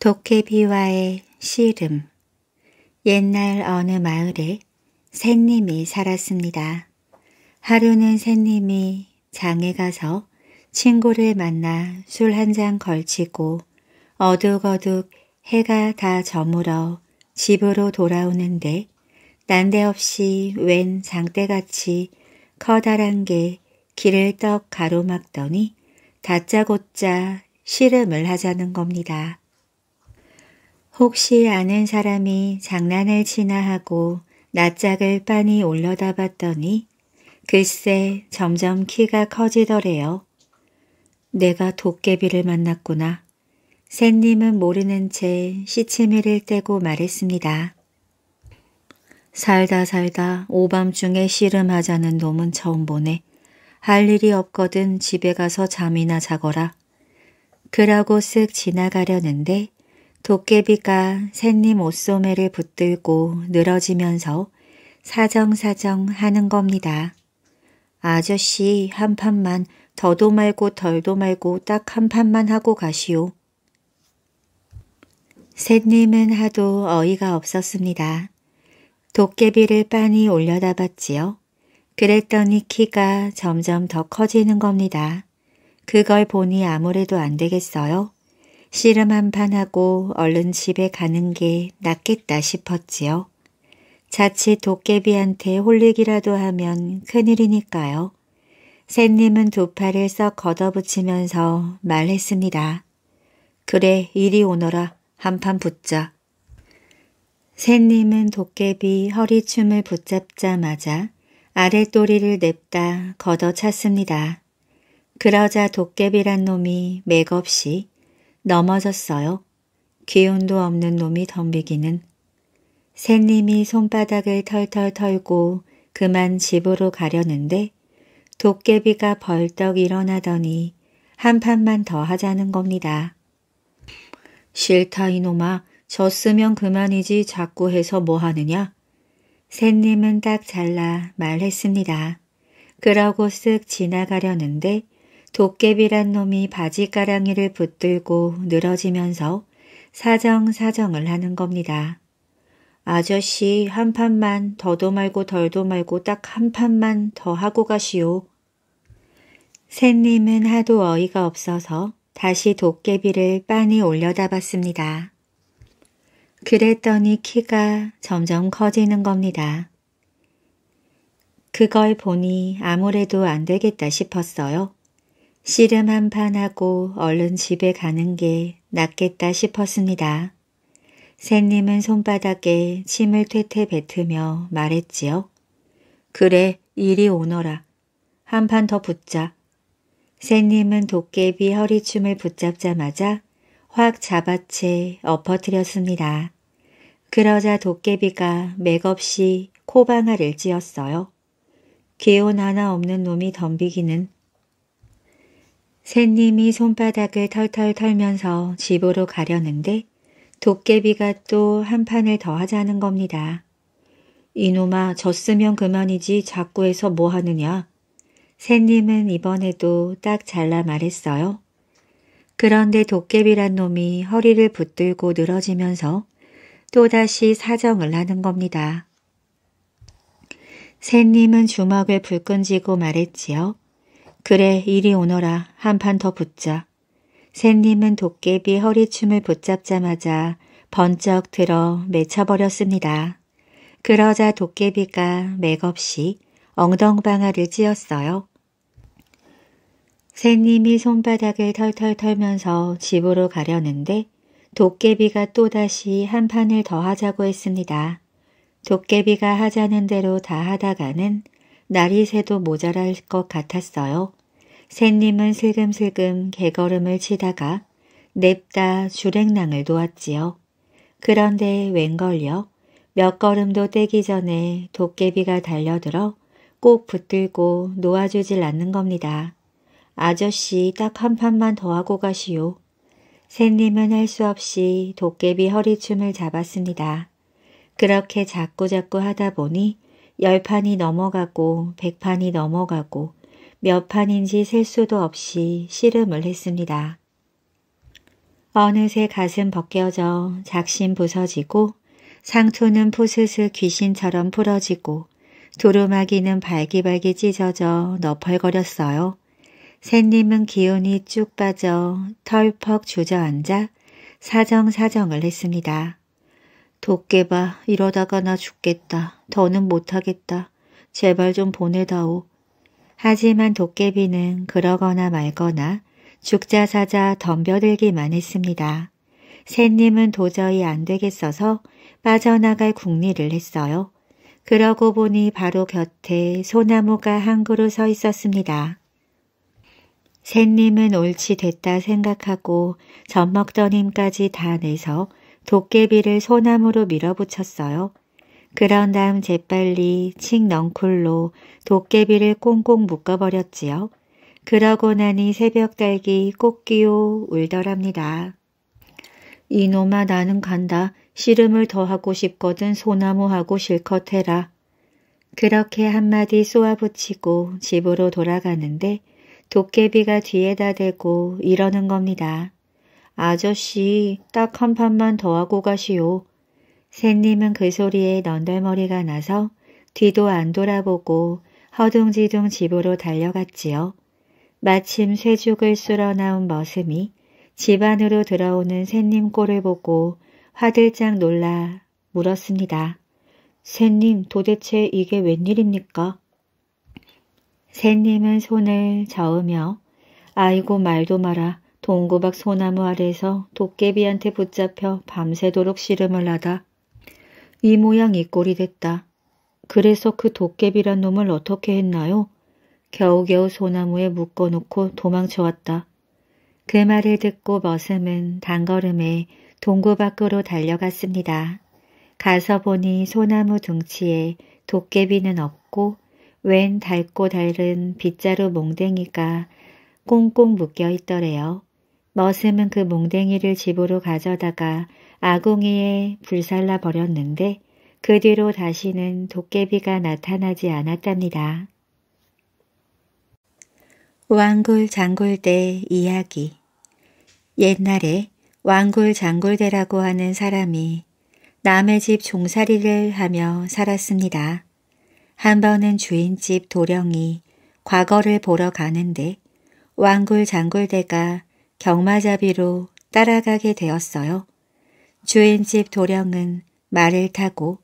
도깨비와의 씨름 옛날 어느 마을에 샌님이 살았습니다. 하루는 샌님이 장에 가서 친구를 만나 술 한잔 걸치고 어둑어둑 해가 다 저물어 집으로 돌아오는데 난데없이 웬 장대같이 커다란 게 길을 떡 가로막더니 다짜고짜 씨름을 하자는 겁니다. 혹시 아는 사람이 장난을 치나 하고 낯짝을 빤히 올려다 봤더니 글쎄 점점 키가 커지더래요. 내가 도깨비를 만났구나. 샌님은 모르는 채 시치미를 떼고 말했습니다. 살다 살다 오밤중에 씨름하자는 놈은 처음 보네. 할 일이 없거든 집에 가서 잠이나 자거라. 그러고 쓱 지나가려는데 도깨비가 샌님 옷소매를 붙들고 늘어지면서 사정사정 하는 겁니다. 아저씨 한 판만 더도 말고 덜도 말고 딱 한 판만 하고 가시오. 샌님은 하도 어이가 없었습니다. 도깨비를 빤히 올려다 봤지요. 그랬더니 키가 점점 더 커지는 겁니다. 그걸 보니 아무래도 안 되겠어요. 씨름한 판하고 얼른 집에 가는 게 낫겠다 싶었지요. 자칫 도깨비한테 홀리기라도 하면 큰일이니까요. 샌님은 두 팔을 썩 걷어붙이면서 말했습니다. 그래 이리 오너라 한 판 붙자. 샌님은 도깨비 허리춤을 붙잡자마자 아랫도리를 냅다 걷어찼습니다. 그러자 도깨비란 놈이 맥없이 넘어졌어요. 기운도 없는 놈이 덤비기는. 새님이 손바닥을 털털 털고 그만 집으로 가려는데 도깨비가 벌떡 일어나더니 한 판만 더 하자는 겁니다. 싫다 이놈아 졌으면 그만이지 자꾸 해서 뭐 하느냐? 새님은 딱 잘라 말했습니다. 그러고 쓱 지나가려는데 도깨비란 놈이 바지가랑이를 붙들고 늘어지면서 사정사정을 하는 겁니다. 아저씨 한 판만 더도 말고 덜도 말고 딱 한 판만 더 하고 가시오. 샌님은 하도 어이가 없어서 다시 도깨비를 빤히 올려다봤습니다. 그랬더니 키가 점점 커지는 겁니다. 그걸 보니 아무래도 안 되겠다 싶었어요. 씨름 한 판 하고 얼른 집에 가는 게 낫겠다 싶었습니다. 샌님은 손바닥에 침을 퇴퇴 뱉으며 말했지요. 그래, 이리 오너라. 한 판 더 붙자. 샌님은 도깨비 허리춤을 붙잡자마자 확 잡아채 엎어뜨렸습니다. 그러자 도깨비가 맥없이 코방아를 찧었어요. 기운 하나 없는 놈이 덤비기는 샌님이 손바닥을 털털 털면서 집으로 가려는데 도깨비가 또 한 판을 더 하자는 겁니다. 이놈아 졌으면 그만이지 자꾸 해서 뭐 하느냐. 샌님은 이번에도 딱 잘라 말했어요. 그런데 도깨비란 놈이 허리를 붙들고 늘어지면서 또다시 사정을 하는 겁니다. 샌님은 주먹을 불끈 쥐고 말했지요. 그래 이리 오너라 한 판 더 붙자. 샌님은 도깨비 허리춤을 붙잡자마자 번쩍 들어 맺혀버렸습니다. 그러자 도깨비가 맥없이 엉덩방아를 찧었어요. 샌님이 손바닥을 털털 털면서 집으로 가려는데 도깨비가 또다시 한 판을 더 하자고 했습니다. 도깨비가 하자는 대로 다 하다가는 날이 새도 모자랄 것 같았어요. 샌님은 슬금슬금 개걸음을 치다가 냅다 주랭낭을 놓았지요. 그런데 웬걸요? 몇 걸음도 떼기 전에 도깨비가 달려들어 꼭 붙들고 놓아주질 않는 겁니다. 아저씨 딱 한 판만 더 하고 가시오. 샌님은할 수 없이 도깨비 허리춤을 잡았습니다. 그렇게 자꾸자꾸 하다 보니 열판이 넘어가고 백판이 넘어가고 몇 판인지 셀 수도 없이 씨름을 했습니다. 어느새 가슴 벗겨져 작심 부서지고 상투는 푸스스 귀신처럼 풀어지고 두루마기는 발기발기 찢어져 너펄거렸어요. 샌님은 기운이 쭉 빠져 털퍽 주저앉아 사정사정을 했습니다. 도깨봐 이러다가 나 죽겠다. 더는 못하겠다. 제발 좀 보내다오. 하지만 도깨비는 그러거나 말거나 죽자 사자 덤벼들기만 했습니다. 새님은 도저히 안 되겠어서 빠져나갈 궁리를 했어요. 그러고 보니 바로 곁에 소나무가 한 그루 서 있었습니다. 새님은 옳지 됐다 생각하고 젖먹던 힘까지 다 내서 도깨비를 소나무로 밀어붙였어요. 그런 다음 재빨리 칡넝쿨로 도깨비를 꽁꽁 묶어버렸지요. 그러고 나니 새벽 달기 꽃기요 울더랍니다. 이놈아 나는 간다. 씨름을 더 하고 싶거든 소나무하고 실컷 해라. 그렇게 한마디 쏘아붙이고 집으로 돌아가는데 도깨비가 뒤에다 대고 이러는 겁니다. 아저씨 딱 한 판만 더 하고 가시오. 샌님은 그 소리에 넌덜머리가 나서 뒤도 안 돌아보고 허둥지둥 집으로 달려갔지요. 마침 쇠죽을 쓸어 나온 머슴이 집 안으로 들어오는 샌님 꼴을 보고 화들짝 놀라 물었습니다. 샌님 도대체 이게 웬일입니까? 샌님은 손을 저으며 아이고 말도 마라 동구박 소나무 아래에서 도깨비한테 붙잡혀 밤새도록 씨름을 하다 이 모양 이 꼴이 됐다. 그래서 그 도깨비란 놈을 어떻게 했나요? 겨우겨우 소나무에 묶어놓고 도망쳐왔다. 그 말을 듣고 머슴은 단걸음에 동구 밖으로 달려갔습니다. 가서 보니 소나무 둥치에 도깨비는 없고 웬닳고 달은 빗자루 몽댕이가 꽁꽁 묶여 있더래요. 머슴은 그 몽댕이를 집으로 가져다가 아궁이에 불살라 버렸는데 그 뒤로 다시는 도깨비가 나타나지 않았답니다. 왕굴장굴대 이야기 옛날에 왕굴장굴대라고 하는 사람이 남의 집 종살이를 하며 살았습니다. 한 번은 주인집 도령이 과거를 보러 가는데 왕굴장굴대가 경마잡이로 따라가게 되었어요. 주인집 도령은 말을 타고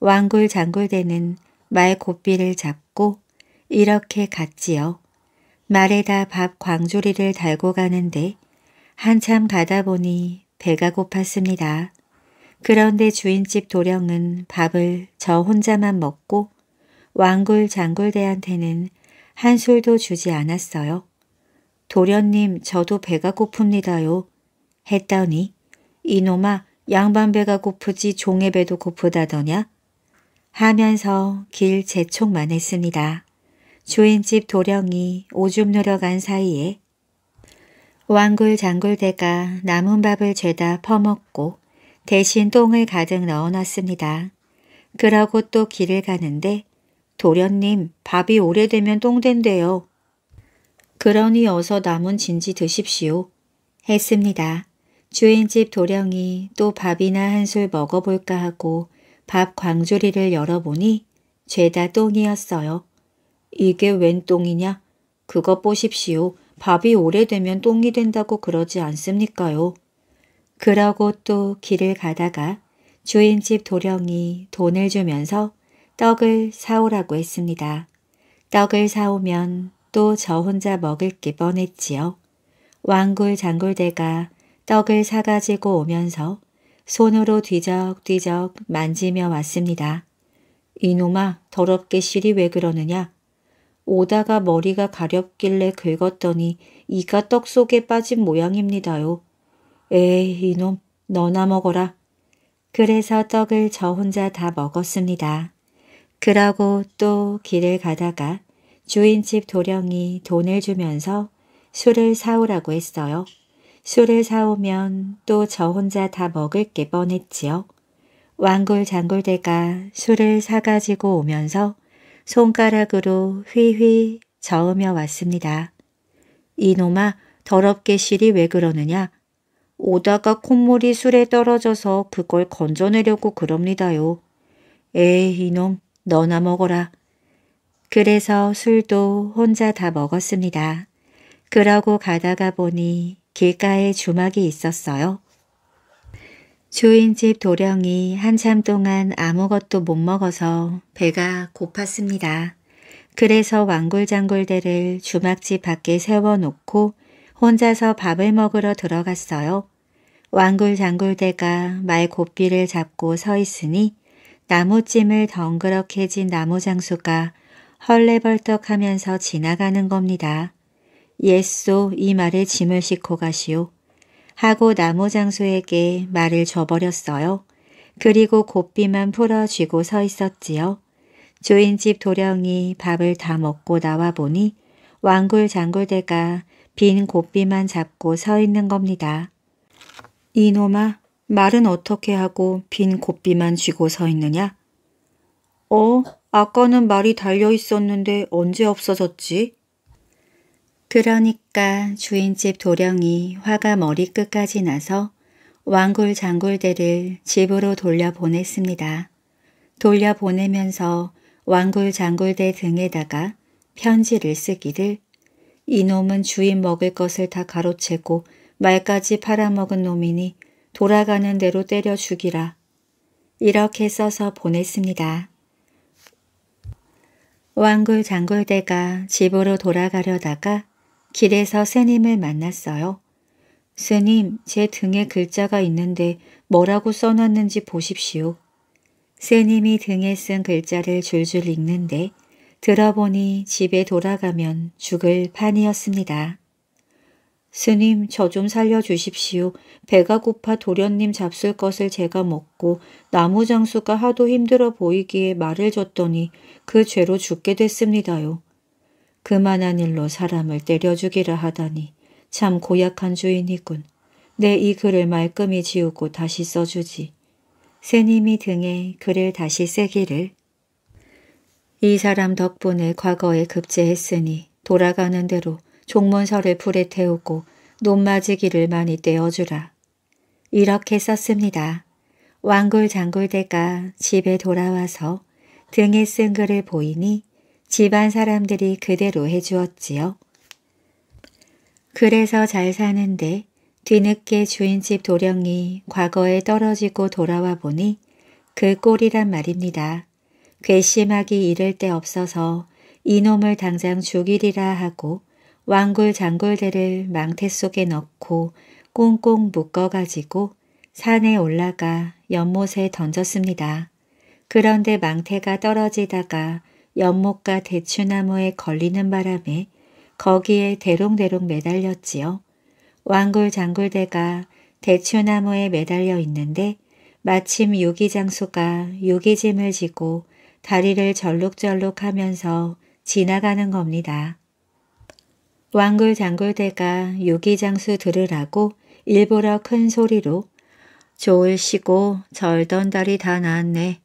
왕굴장굴대는 말 고삐를 잡고 이렇게 갔지요. 말에다 밥광조리를 달고 가는데 한참 가다 보니 배가 고팠습니다. 그런데 주인집 도령은 밥을 저 혼자만 먹고 왕굴 장굴대한테는 한 술도 주지 않았어요. 도련님 저도 배가 고픕니다요. 했더니 이놈아 양반배가 고프지 종의 배도 고프다더냐 하면서 길 재촉만 했습니다. 주인집 도령이 오줌 누려간 사이에 왕굴장굴대가 남은 밥을 죄다 퍼먹고 대신 똥을 가득 넣어놨습니다. 그러고 또 길을 가는데 도련님 밥이 오래되면 똥된대요. 그러니 어서 남은 진지 드십시오. 했습니다. 주인집 도령이 또 밥이나 한 술 먹어볼까 하고 밥광조리를 열어보니 죄다 똥이었어요. 이게 웬 똥이냐? 그거 보십시오. 밥이 오래되면 똥이 된다고 그러지 않습니까요? 그러고 또 길을 가다가 주인집 도령이 돈을 주면서 떡을 사오라고 했습니다. 떡을 사오면 또 저 혼자 먹을 게 뻔했지요. 왕굴 장굴대가 떡을 사가지고 오면서 손으로 뒤적뒤적 만지며 왔습니다. 이놈아 더럽게 실이 왜 그러느냐? 오다가 머리가 가렵길래 긁었더니 이가 떡 속에 빠진 모양입니다요. 에이 이놈 너나 먹어라. 그래서 떡을 저 혼자 다 먹었습니다. 그러고 또 길을 가다가 주인집 도령이 돈을 주면서 술을 사오라고 했어요. 술을 사오면 또 저 혼자 다 먹을 게 뻔했지요. 왕굴장굴대가 술을 사가지고 오면서 손가락으로 휘휘 저으며 왔습니다. 이놈아 더럽게 실이 왜 그러느냐. 오다가 콧물이 술에 떨어져서 그걸 건져내려고 그럽니다요. 에이 이놈 너나 먹어라. 그래서 술도 혼자 다 먹었습니다. 그러고 가다가 보니 길가에 주막이 있었어요. 주인집 도령이 한참 동안 아무것도 못 먹어서 배가 고팠습니다. 그래서 왕골장골대를 주막집 밖에 세워놓고 혼자서 밥을 먹으러 들어갔어요. 왕골장골대가 말 고삐를 잡고 서 있으니 나무찜을 덩그렇게 진 나무장수가 헐레벌떡하면서 지나가는 겁니다. 예쏘 이 말에 짐을 싣고 가시오. 하고 나무 장수에게 말을 줘버렸어요. 그리고 곱비만 풀어쥐고 서 있었지요. 주인집 도령이 밥을 다 먹고 나와 보니 왕굴장굴대가 빈 곱비만 잡고 서 있는 겁니다. 이놈아, 말은 어떻게 하고 빈 곱비만 쥐고 서 있느냐? 어, 아까는 말이 달려 있었는데 언제 없어졌지? 그러니까 주인집 도령이 화가 머리끝까지 나서 왕굴장굴대를 집으로 돌려보냈습니다. 돌려보내면서 왕굴장굴대 등에다가 편지를 쓰기를 이놈은 주인 먹을 것을 다 가로채고 말까지 팔아먹은 놈이니 돌아가는 대로 때려 죽이라. 이렇게 써서 보냈습니다. 왕굴장굴대가 집으로 돌아가려다가 길에서 스님을 만났어요. 스님, 제 등에 글자가 있는데 뭐라고 써놨는지 보십시오. 스님이 등에 쓴 글자를 줄줄 읽는데 들어보니 집에 돌아가면 죽을 판이었습니다. 스님, 저 좀 살려주십시오. 배가 고파 도련님 잡술 것을 제가 먹고 나무 장수가 하도 힘들어 보이기에 말을 줬더니 그 죄로 죽게 됐습니다요. 그만한 일로 사람을 때려 죽이라 하다니 참 고약한 주인이군. 내 이 글을 말끔히 지우고 다시 써주지. 새님이 등에 글을 다시 쓰기를. 이 사람 덕분에 과거에 급제했으니 돌아가는 대로 종문서를 불에 태우고 논마지기를 많이 떼어주라. 이렇게 썼습니다. 왕굴장굴대가 집에 돌아와서 등에 쓴 글을 보이니 집안 사람들이 그대로 해주었지요. 그래서 잘 사는데 뒤늦게 주인집 도령이 과거에 떨어지고 돌아와 보니 그 꼴이란 말입니다. 괘씸하기 이를 데 없어서 이놈을 당장 죽이리라 하고 왕굴장굴대를 망태 속에 넣고 꽁꽁 묶어가지고 산에 올라가 연못에 던졌습니다. 그런데 망태가 떨어지다가 연못과 대추나무에 걸리는 바람에 거기에 대롱대롱 매달렸지요. 왕굴장굴대가 대추나무에 매달려 있는데 마침 유기장수가 유기짐을 지고 다리를 절룩절룩 하면서 지나가는 겁니다. 왕굴장굴대가 유기장수 들으라고 일부러 큰 소리로 좋으시고 절던 달이 다 나았네.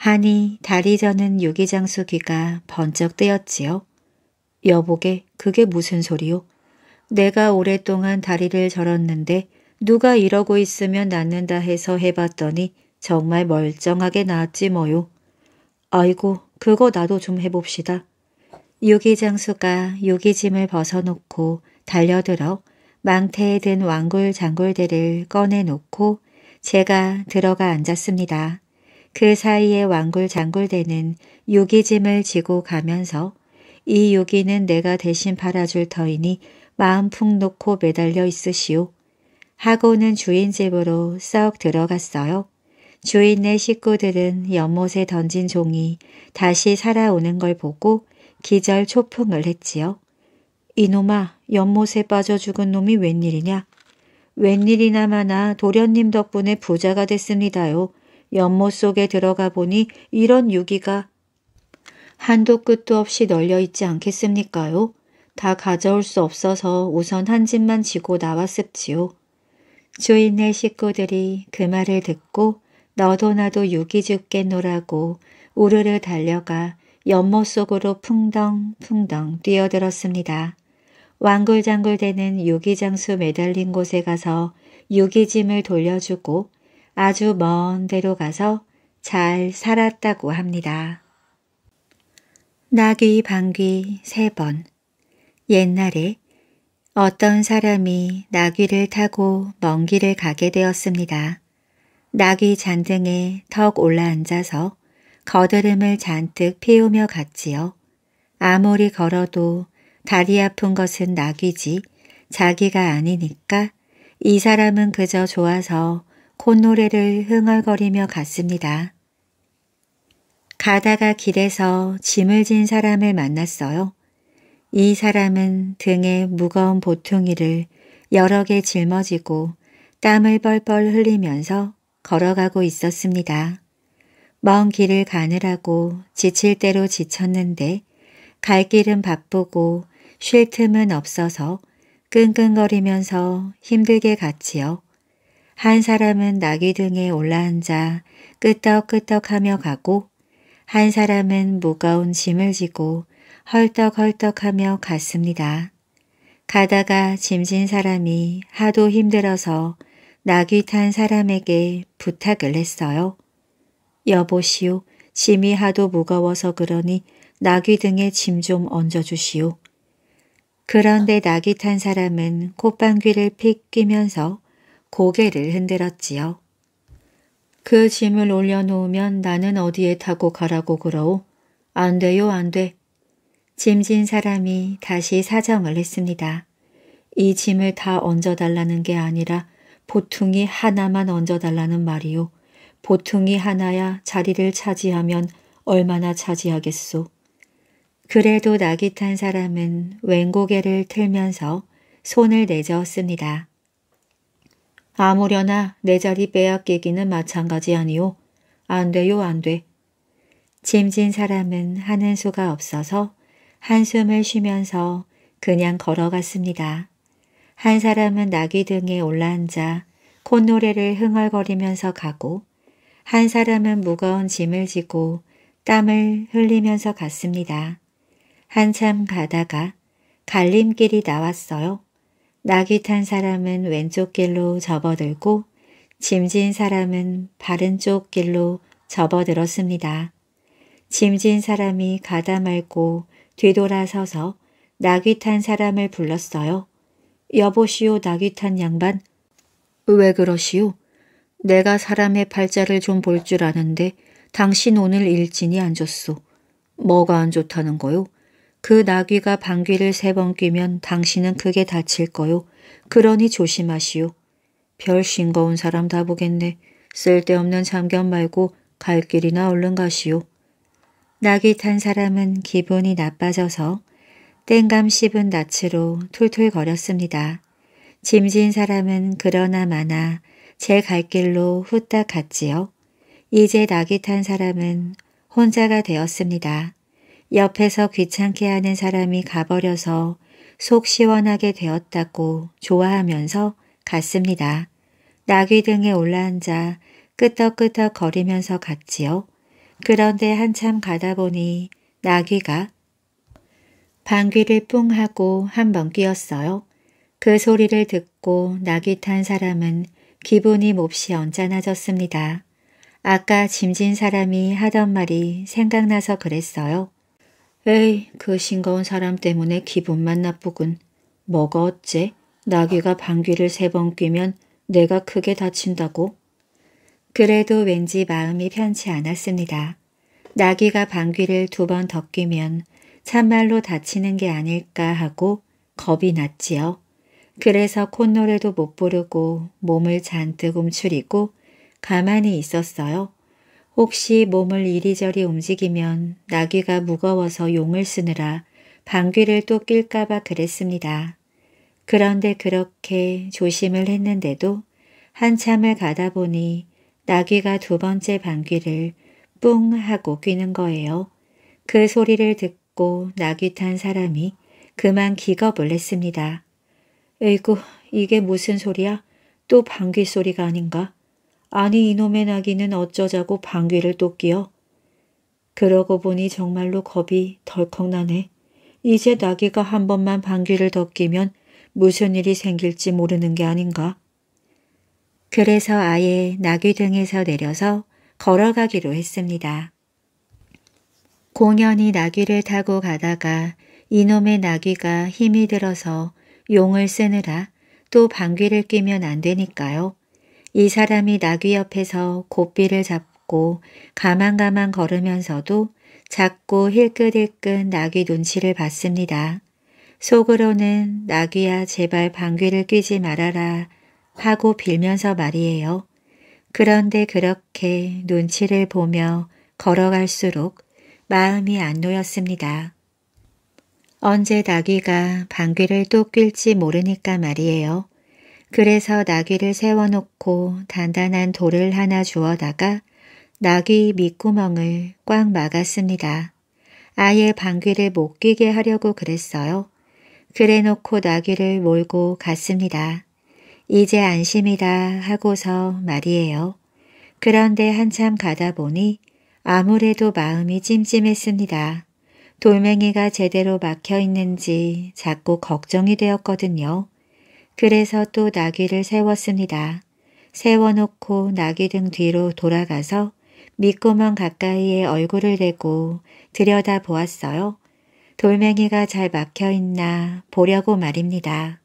하니 다리 저는 유기장수 귀가 번쩍 뜨였지요. 여보게 그게 무슨 소리요? 내가 오랫동안 다리를 절었는데 누가 이러고 있으면 낫는다 해서 해봤더니 정말 멀쩡하게 나았지 뭐요. 아이고 그거 나도 좀 해봅시다. 유기장수가 유기짐을 벗어놓고 달려들어 망태에 든 왕굴 장굴대를 꺼내놓고 제가 들어가 앉았습니다. 그 사이에 왕굴장굴대는 요기짐을 지고 가면서 이 요기는 내가 대신 팔아줄 터이니 마음 풍 놓고 매달려 있으시오. 하고는 주인 집으로 썩 들어갔어요. 주인네 식구들은 연못에 던진 종이 다시 살아오는 걸 보고 기절 초풍을 했지요. 이놈아 연못에 빠져 죽은 놈이 웬일이냐. 웬일이나마나 도련님 덕분에 부자가 됐습니다요. 연못 속에 들어가 보니 이런 유기가 한도 끝도 없이 널려 있지 않겠습니까요? 다 가져올 수 없어서 우선 한 집만 지고 나왔습지요. 주인네 식구들이 그 말을 듣고 너도 나도 유기 죽겠노라고 우르르 달려가 연못 속으로 풍덩풍덩 뛰어들었습니다. 왕글장글대는 유기장수 매달린 곳에 가서 유기짐을 돌려주고 아주 먼 데로 가서 잘 살았다고 합니다. 나귀 방귀 세 번 옛날에 어떤 사람이 나귀를 타고 먼 길을 가게 되었습니다. 나귀 잔등에 턱 올라앉아서 거드름을 잔뜩 피우며 갔지요. 아무리 걸어도 다리 아픈 것은 나귀지 자기가 아니니까 이 사람은 그저 좋아서 콧노래를 흥얼거리며 갔습니다. 가다가 길에서 짐을 진 사람을 만났어요. 이 사람은 등에 무거운 보통이를 여러 개 짊어지고 땀을 뻘뻘 흘리면서 걸어가고 있었습니다. 먼 길을 가느라고 지칠 대로 지쳤는데 갈 길은 바쁘고 쉴 틈은 없어서 끙끙거리면서 힘들게 갔지요. 한 사람은 나귀 등에 올라앉아 끄떡끄떡하며 가고 한 사람은 무거운 짐을 지고 헐떡헐떡하며 갔습니다. 가다가 짐진 사람이 하도 힘들어서 나귀 탄 사람에게 부탁을 했어요. 여보시오, 짐이 하도 무거워서 그러니 나귀 등에 짐 좀 얹어주시오. 그런데 나귀 탄 사람은 콧방귀를 픽 끼면서 고개를 흔들었지요. 그 짐을 올려놓으면 나는 어디에 타고 가라고 그러오. 안 돼요, 안 돼. 짐진 사람이 다시 사정을 했습니다. 이 짐을 다 얹어달라는 게 아니라 보퉁이 하나만 얹어달라는 말이오 보퉁이 하나야 자리를 차지하면 얼마나 차지하겠소. 그래도 낙이 탄 사람은 왼고개를 틀면서 손을 내저었습니다. 아무려나 내 자리 빼앗기기는 마찬가지 아니오. 안 돼요 안 돼. 짐진 사람은 하는 수가 없어서 한숨을 쉬면서 그냥 걸어갔습니다. 한 사람은 나귀 등에 올라앉아 콧노래를 흥얼거리면서 가고 한 사람은 무거운 짐을 지고 땀을 흘리면서 갔습니다. 한참 가다가 갈림길이 나왔어요. 낙이 탄 사람은 왼쪽 길로 접어들고 짐진 사람은 바른쪽 길로 접어들었습니다. 짐진 사람이 가다 말고 뒤돌아서서 낙이 탄 사람을 불렀어요. 여보시오 낙이 탄 양반. 왜 그러시오? 내가 사람의 팔자를 좀 볼 줄 아는데 당신 오늘 일진이 안 좋소. 뭐가 안 좋다는 거요? 그 나귀가 방귀를 세번 뀌면 당신은 크게 다칠 거요. 그러니 조심하시오. 별 싱거운 사람 다 보겠네. 쓸데없는 참견 말고 갈 길이나 얼른 가시오. 낙이 탄 사람은 기분이 나빠져서 땡감 씹은 낯으로 툴툴거렸습니다. 짐진 사람은 그러나 마나 제갈 길로 후딱 갔지요. 이제 낙이 탄 사람은 혼자가 되었습니다. 옆에서 귀찮게 하는 사람이 가버려서 속 시원하게 되었다고 좋아하면서 갔습니다. 나귀 등에 올라앉아 끄떡끄떡 거리면서 갔지요. 그런데 한참 가다 보니 나귀가 방귀를 뿡 하고 한 번뀌었어요그 소리를 듣고 나귀 탄 사람은 기분이 몹시 언짢아졌습니다. 아까 짐진 사람이 하던 말이 생각나서 그랬어요. 에이, 그 싱거운 사람 때문에 기분만 나쁘군. 뭐가 어째? 나귀가 방귀를 세 번 뀌면 내가 크게 다친다고? 그래도 왠지 마음이 편치 않았습니다. 나귀가 방귀를 두 번 더 뀌면 참말로 다치는 게 아닐까 하고 겁이 났지요. 그래서 콧노래도 못 부르고 몸을 잔뜩 움츠리고 가만히 있었어요. 혹시 몸을 이리저리 움직이면 나귀가 무거워서 용을 쓰느라 방귀를 또 낄까봐 그랬습니다. 그런데 그렇게 조심을 했는데도 한참을 가다 보니 나귀가 두 번째 방귀를 뿡 하고 뀌는 거예요. 그 소리를 듣고 나귀 탄 사람이 그만 기겁을 했습니다. 에이구 이게 무슨 소리야? 또 방귀 소리가 아닌가? 아니 이놈의 나귀는 어쩌자고 방귀를 또 끼어. 그러고 보니 정말로 겁이 덜컥 나네. 이제 나귀가 한 번만 방귀를 더 끼면 무슨 일이 생길지 모르는 게 아닌가. 그래서 아예 나귀 등에서 내려서 걸어가기로 했습니다. 공연히 나귀를 타고 가다가 이놈의 나귀가 힘이 들어서 용을 쓰느라 또 방귀를 끼면 안 되니까요. 이 사람이 나귀 옆에서 고삐를 잡고 가만가만 걸으면서도 작고 힐끗힐끗 나귀 눈치를 봤습니다. 속으로는 나귀야 제발 방귀를 뀌지 말아라 하고 빌면서 말이에요. 그런데 그렇게 눈치를 보며 걸어갈수록 마음이 안 놓였습니다. 언제 나귀가 방귀를 또 낄지 모르니까 말이에요. 그래서 나귀를 세워놓고 단단한 돌을 하나 주어다가 나귀 밑구멍을 꽉 막았습니다. 아예 방귀를 못 끼게 하려고 그랬어요. 그래놓고 나귀를 몰고 갔습니다. 이제 안심이다 하고서 말이에요. 그런데 한참 가다 보니 아무래도 마음이 찜찜했습니다. 돌멩이가 제대로 막혀 있는지 자꾸 걱정이 되었거든요. 그래서 또 나귀를 세웠습니다. 세워놓고 나귀 등 뒤로 돌아가서 미꾸멍 가까이에 얼굴을 대고 들여다보았어요. 돌멩이가 잘 막혀있나 보려고 말입니다.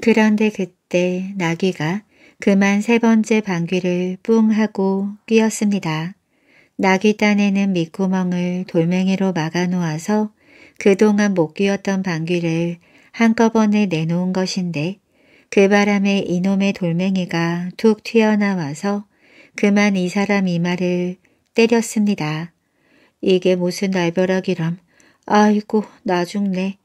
그런데 그때 나귀가 그만 세 번째 방귀를 뿡 하고 뀌었습니다. 나귀 딴에는 미꾸멍을 돌멩이로 막아놓아서 그동안 못 끼었던 방귀를 한꺼번에 내놓은 것인데 그 바람에 이놈의 돌멩이가 툭 튀어나와서 그만 이 사람 이마를 때렸습니다. 이게 무슨 날벼락이람. 아이고 나 죽네.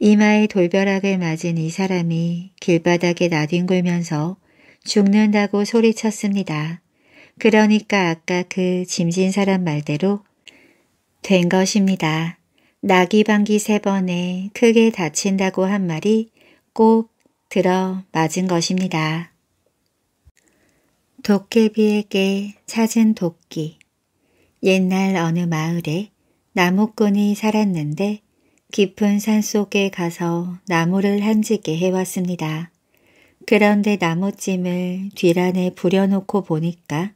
이마에 돌벼락을 맞은 이 사람이 길바닥에 나뒹굴면서 죽는다고 소리쳤습니다. 그러니까 아까 그 짐진 사람 말대로 된 것입니다. 낙이 방귀 세 번에 크게 다친다고 한 말이 꼭 들어 맞은 것입니다. 도깨비에게 찾은 도끼 옛날 어느 마을에 나무꾼이 살았는데 깊은 산속에 가서 나무를 한지게 해왔습니다. 그런데 나무찜을 뒤란에 부려놓고 보니까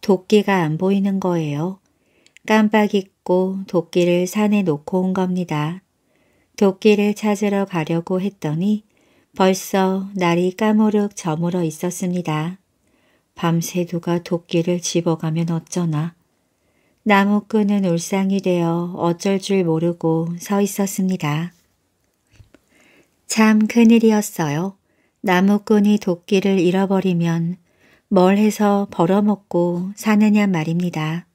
도끼가 안 보이는 거예요. 깜빡 잊고 얻고 도끼를 산에 놓고 온 겁니다. 도끼를 찾으러 가려고 했더니 벌써 날이 까무룩 저물어 있었습니다. 밤새 누가 도끼를 집어가면 어쩌나. 나무끈은 울상이 되어 어쩔 줄 모르고 서 있었습니다. 참 큰일이었어요. 나무꾼이 도끼를 잃어버리면 뭘 해서 벌어먹고 사느냐 말입니다.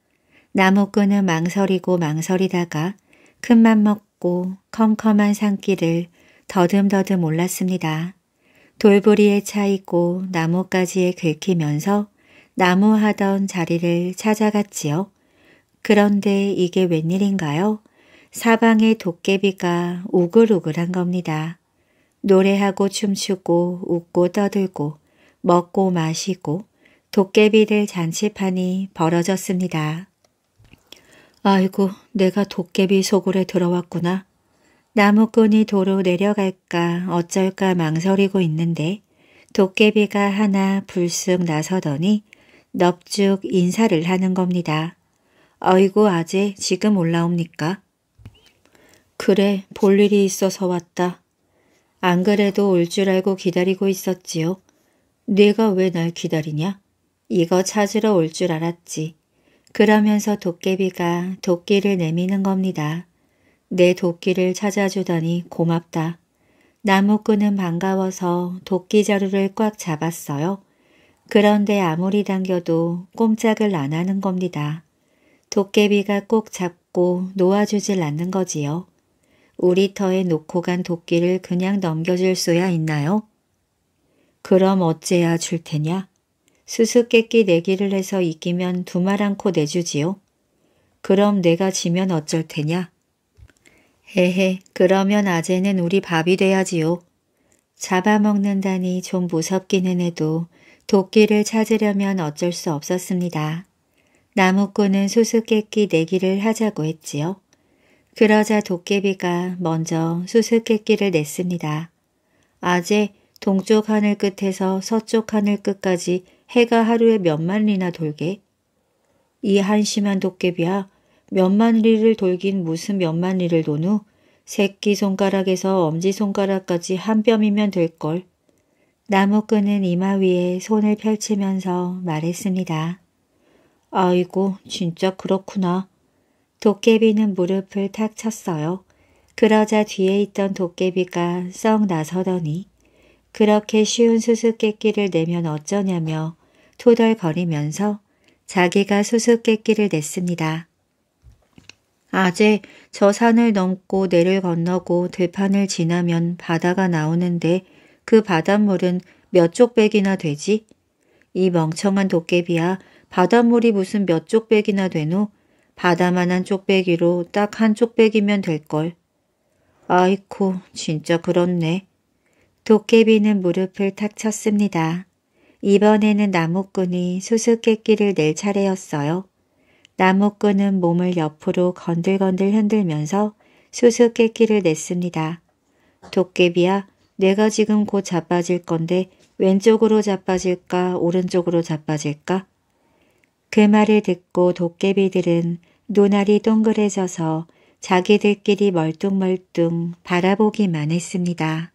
나무꾼은 망설이고 망설이다가 큰맘 먹고 컴컴한 산길을 더듬더듬 올랐습니다. 돌부리에 차이고 나뭇가지에 긁히면서 나무하던 자리를 찾아갔지요. 그런데 이게 웬일인가요? 사방의 도깨비가 우글우글한 겁니다. 노래하고 춤추고 웃고 떠들고 먹고 마시고 도깨비들 잔치판이 벌어졌습니다. 아이고 내가 도깨비 속으로 들어왔구나. 나무꾼이 도로 내려갈까 어쩔까 망설이고 있는데 도깨비가 하나 불쑥 나서더니 넙죽 인사를 하는 겁니다. 아이고 아재 지금 올라옵니까? 그래 볼 일이 있어서 왔다. 안 그래도 올 줄 알고 기다리고 있었지요. 네가 왜 날 기다리냐? 이거 찾으러 올 줄 알았지. 그러면서 도깨비가 도끼를 내미는 겁니다. 내 도끼를 찾아주더니 고맙다. 나무꾼은 반가워서 도끼 자루를 꽉 잡았어요. 그런데 아무리 당겨도 꼼짝을 안 하는 겁니다. 도깨비가 꼭 잡고 놓아주질 않는 거지요. 우리 터에 놓고 간 도끼를 그냥 넘겨줄 수야 있나요? 그럼 어째야 줄 테냐? 수수께끼 내기를 해서 이기면 두말 않고 내주지요. 그럼 내가 지면 어쩔 테냐? 헤헤, 그러면 아재는 우리 밥이 돼야지요. 잡아먹는다니 좀 무섭기는 해도 도끼를 찾으려면 어쩔 수 없었습니다. 나무꾼은 수수께끼 내기를 하자고 했지요. 그러자 도깨비가 먼저 수수께끼를 냈습니다. 아재, 동쪽 하늘 끝에서 서쪽 하늘 끝까지 해가 하루에 몇 마리나 돌게? 이 한심한 도깨비야 몇 마리를 돌긴 무슨 몇 마리를 도누? 새끼 손가락에서 엄지 손가락까지 한 뼘이면 될걸. 나무끈은 이마 위에 손을 펼치면서 말했습니다. 아이고 진짜 그렇구나. 도깨비는 무릎을 탁 쳤어요. 그러자 뒤에 있던 도깨비가 썩 나서더니 그렇게 쉬운 수수께끼를 내면 어쩌냐며 토덜거리면서 자기가 수수께끼를 냈습니다. 아재, 저 산을 넘고 내를 건너고 들판을 지나면 바다가 나오는데 그 바닷물은 몇 쪽백이나 되지? 이 멍청한 도깨비야 바닷물이 무슨 몇 쪽백이나 되노? 바다만한 쪽배기로 딱 한 쪽배기면 될걸. 아이코 진짜 그렇네. 도깨비는 무릎을 탁 쳤습니다. 이번에는 나무꾼이 수수께끼를 낼 차례였어요. 나무꾼은 몸을 옆으로 건들건들 흔들면서 수수께끼를 냈습니다. 도깨비야, 내가 지금 곧 자빠질 건데 왼쪽으로 자빠질까 오른쪽으로 자빠질까? 그 말을 듣고 도깨비들은 눈알이 동그래져서 자기들끼리 멀뚱멀뚱 바라보기만 했습니다.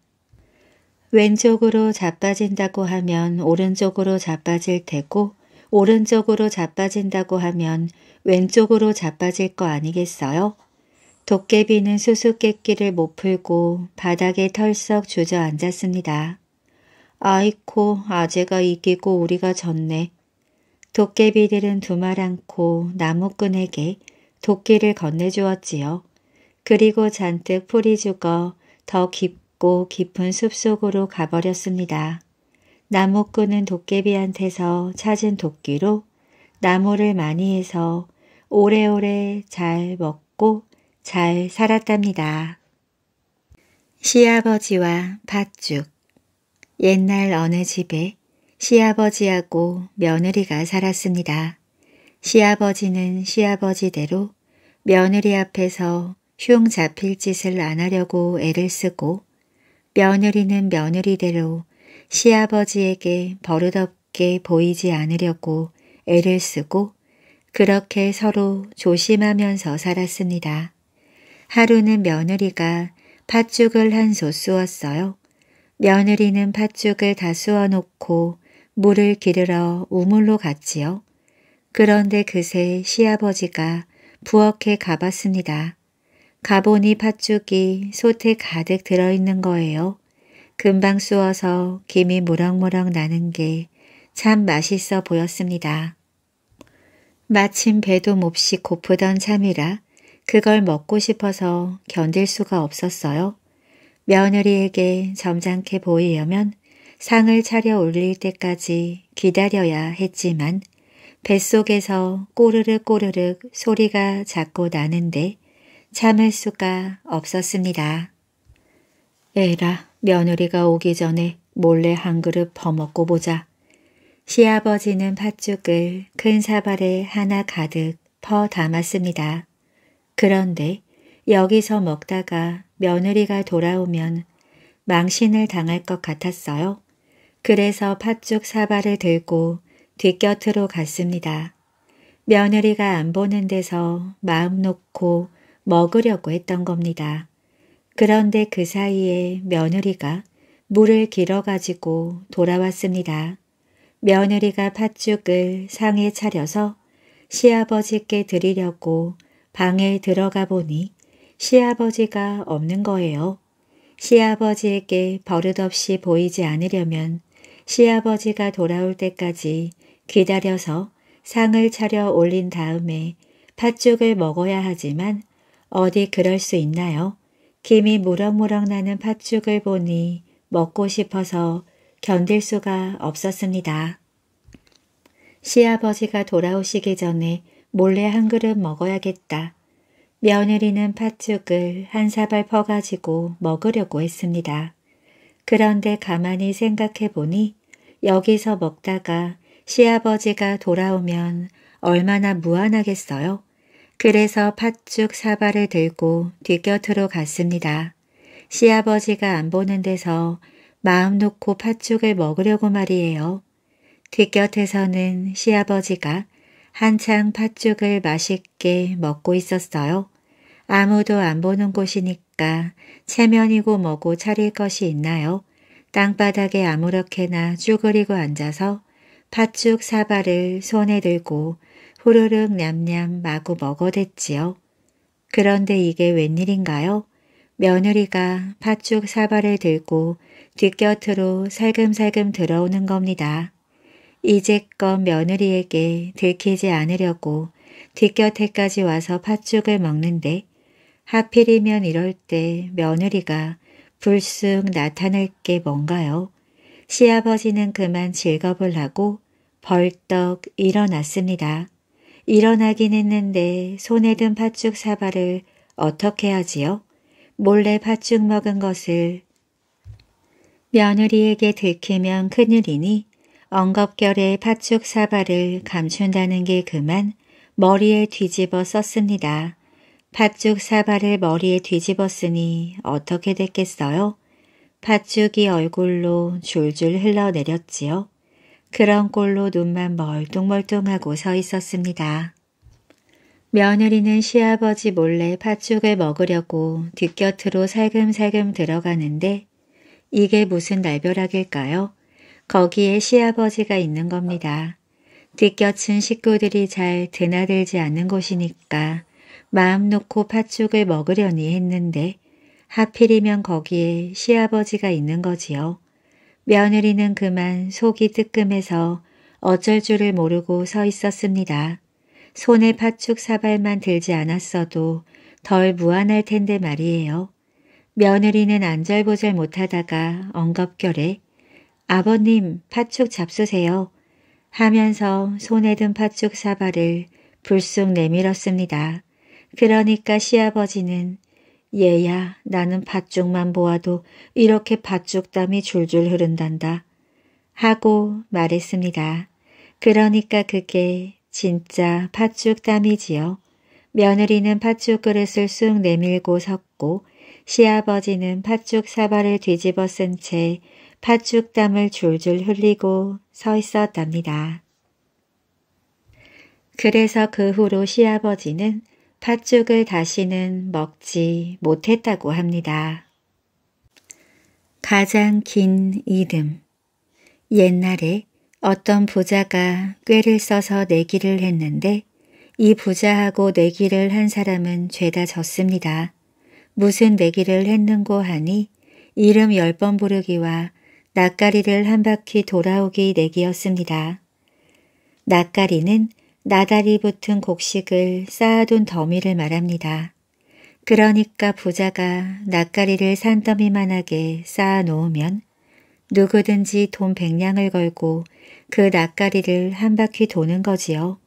왼쪽으로 자빠진다고 하면 오른쪽으로 자빠질 테고 오른쪽으로 자빠진다고 하면 왼쪽으로 자빠질 거 아니겠어요? 도깨비는 수수께끼를 못 풀고 바닥에 털썩 주저앉았습니다. 아이코 아재가 이기고 우리가 졌네. 도깨비들은 두말않고 나무꾼에게 도끼를 건네주었지요. 그리고 잔뜩 풀이 죽어 더 깊고 낮고 깊은 숲속으로 가버렸습니다. 나무 꾼은 도깨비한테서 찾은 도끼로 나무를 많이 해서 오래오래 잘 먹고 잘 살았답니다. 시아버지와 팥죽 옛날 어느 집에 시아버지하고 며느리가 살았습니다. 시아버지는 시아버지대로 며느리 앞에서 흉 잡힐 짓을 안 하려고 애를 쓰고 며느리는 며느리대로 시아버지에게 버릇없게 보이지 않으려고 애를 쓰고 그렇게 서로 조심하면서 살았습니다. 하루는 며느리가 팥죽을 한소 쑤었어요. 며느리는 팥죽을 다 쑤어놓고 물을 기르러 우물로 갔지요. 그런데 그새 시아버지가 부엌에 가봤습니다. 가보니 팥죽이 솥에 가득 들어있는 거예요. 금방 쑤어서 김이 무럭무럭 나는 게 참 맛있어 보였습니다. 마침 배도 몹시 고프던 참이라 그걸 먹고 싶어서 견딜 수가 없었어요. 며느리에게 점잖게 보이려면 상을 차려 올릴 때까지 기다려야 했지만 뱃속에서 꼬르륵 꼬르륵 소리가 자꾸 나는데 참을 수가 없었습니다. 에라, 며느리가 오기 전에 몰래 한 그릇 퍼먹고 보자. 시아버지는 팥죽을 큰 사발에 하나 가득 퍼 담았습니다. 그런데 여기서 먹다가 며느리가 돌아오면 망신을 당할 것 같았어요. 그래서 팥죽 사발을 들고 뒷곁으로 갔습니다. 며느리가 안 보는 데서 마음 놓고 먹으려고 했던 겁니다. 그런데 그 사이에 며느리가 물을 길어가지고 돌아왔습니다. 며느리가 팥죽을 상에 차려서 시아버지께 드리려고 방에 들어가 보니 시아버지가 없는 거예요. 시아버지에게 버릇없이 보이지 않으려면 시아버지가 돌아올 때까지 기다려서 상을 차려 올린 다음에 팥죽을 먹어야 하지만 어디 그럴 수 있나요? 김이 무럭무럭 나는 팥죽을 보니 먹고 싶어서 견딜 수가 없었습니다. 시아버지가 돌아오시기 전에 몰래 한 그릇 먹어야겠다. 며느리는 팥죽을 한 사발 퍼가지고 먹으려고 했습니다. 그런데 가만히 생각해보니 여기서 먹다가 시아버지가 돌아오면 얼마나 무안하겠어요? 그래서 팥죽 사발을 들고 뒤곁으로 갔습니다. 시아버지가 안 보는 데서 마음 놓고 팥죽을 먹으려고 말이에요. 뒤곁에서는 시아버지가 한창 팥죽을 맛있게 먹고 있었어요. 아무도 안 보는 곳이니까 체면이고 뭐고 차릴 것이 있나요? 땅바닥에 아무렇게나 쭈그리고 앉아서 팥죽 사발을 손에 들고 후루룩 냠냠 마구 먹어댔지요. 그런데 이게 웬일인가요? 며느리가 팥죽 사발을 들고 뒷곁으로 살금살금 들어오는 겁니다. 이제껏 며느리에게 들키지 않으려고 뒷곁에까지 와서 팥죽을 먹는데 하필이면 이럴 때 며느리가 불쑥 나타날 게 뭔가요? 시아버지는 그만 즐겁을 하고 벌떡 일어났습니다. 일어나긴 했는데 손에 든 팥죽 사발을 어떻게 하지요? 몰래 팥죽 먹은 것을 며느리에게 들키면 큰일이니 엉겁결에 팥죽 사발을 감춘다는 게 그만 머리에 뒤집어 썼습니다. 팥죽 사발을 머리에 뒤집었으니 어떻게 됐겠어요? 팥죽이 얼굴로 줄줄 흘러내렸지요. 그런 꼴로 눈만 멀뚱멀뚱하고 서 있었습니다. 며느리는 시아버지 몰래 팥죽을 먹으려고 뒷곁으로 살금살금 들어가는데 이게 무슨 날벼락일까요? 거기에 시아버지가 있는 겁니다. 뒷곁은 식구들이 잘 드나들지 않는 곳이니까 마음 놓고 팥죽을 먹으려니 했는데 하필이면 거기에 시아버지가 있는 거지요. 며느리는 그만 속이 뜨끔해서 어쩔 줄을 모르고 서 있었습니다. 손에 파축 사발만 들지 않았어도 덜 무안할 텐데 말이에요. 며느리는 안절부절 못하다가 엉겁결에 아버님 파축 잡수세요 하면서 손에 든 파축 사발을 불쑥 내밀었습니다. 그러니까 시아버지는 얘야 나는 팥죽만 보아도 이렇게 팥죽땀이 줄줄 흐른단다. 하고 말했습니다. 그러니까 그게 진짜 팥죽땀이지요. 며느리는 팥죽 그릇을 쑥 내밀고 섰고 시아버지는 팥죽 사발을 뒤집어 쓴 채 팥죽땀을 줄줄 흘리고 서 있었답니다. 그래서 그 후로 시아버지는 팥죽을 다시는 먹지 못했다고 합니다. 가장 긴 이름 옛날에 어떤 부자가 꾀를 써서 내기를 했는데 이 부자하고 내기를 한 사람은 죄다 졌습니다. 무슨 내기를 했는고 하니 이름 열 번 부르기와 낯가리를 한 바퀴 돌아오기 내기였습니다. 낯가리는 나다리 붙은 곡식을 쌓아둔 더미를 말합니다. 그러니까 부자가 낯가리를 산더미만하게 쌓아놓으면 누구든지 돈 백냥을 걸고 그 낯가리를 한 바퀴 도는 거지요.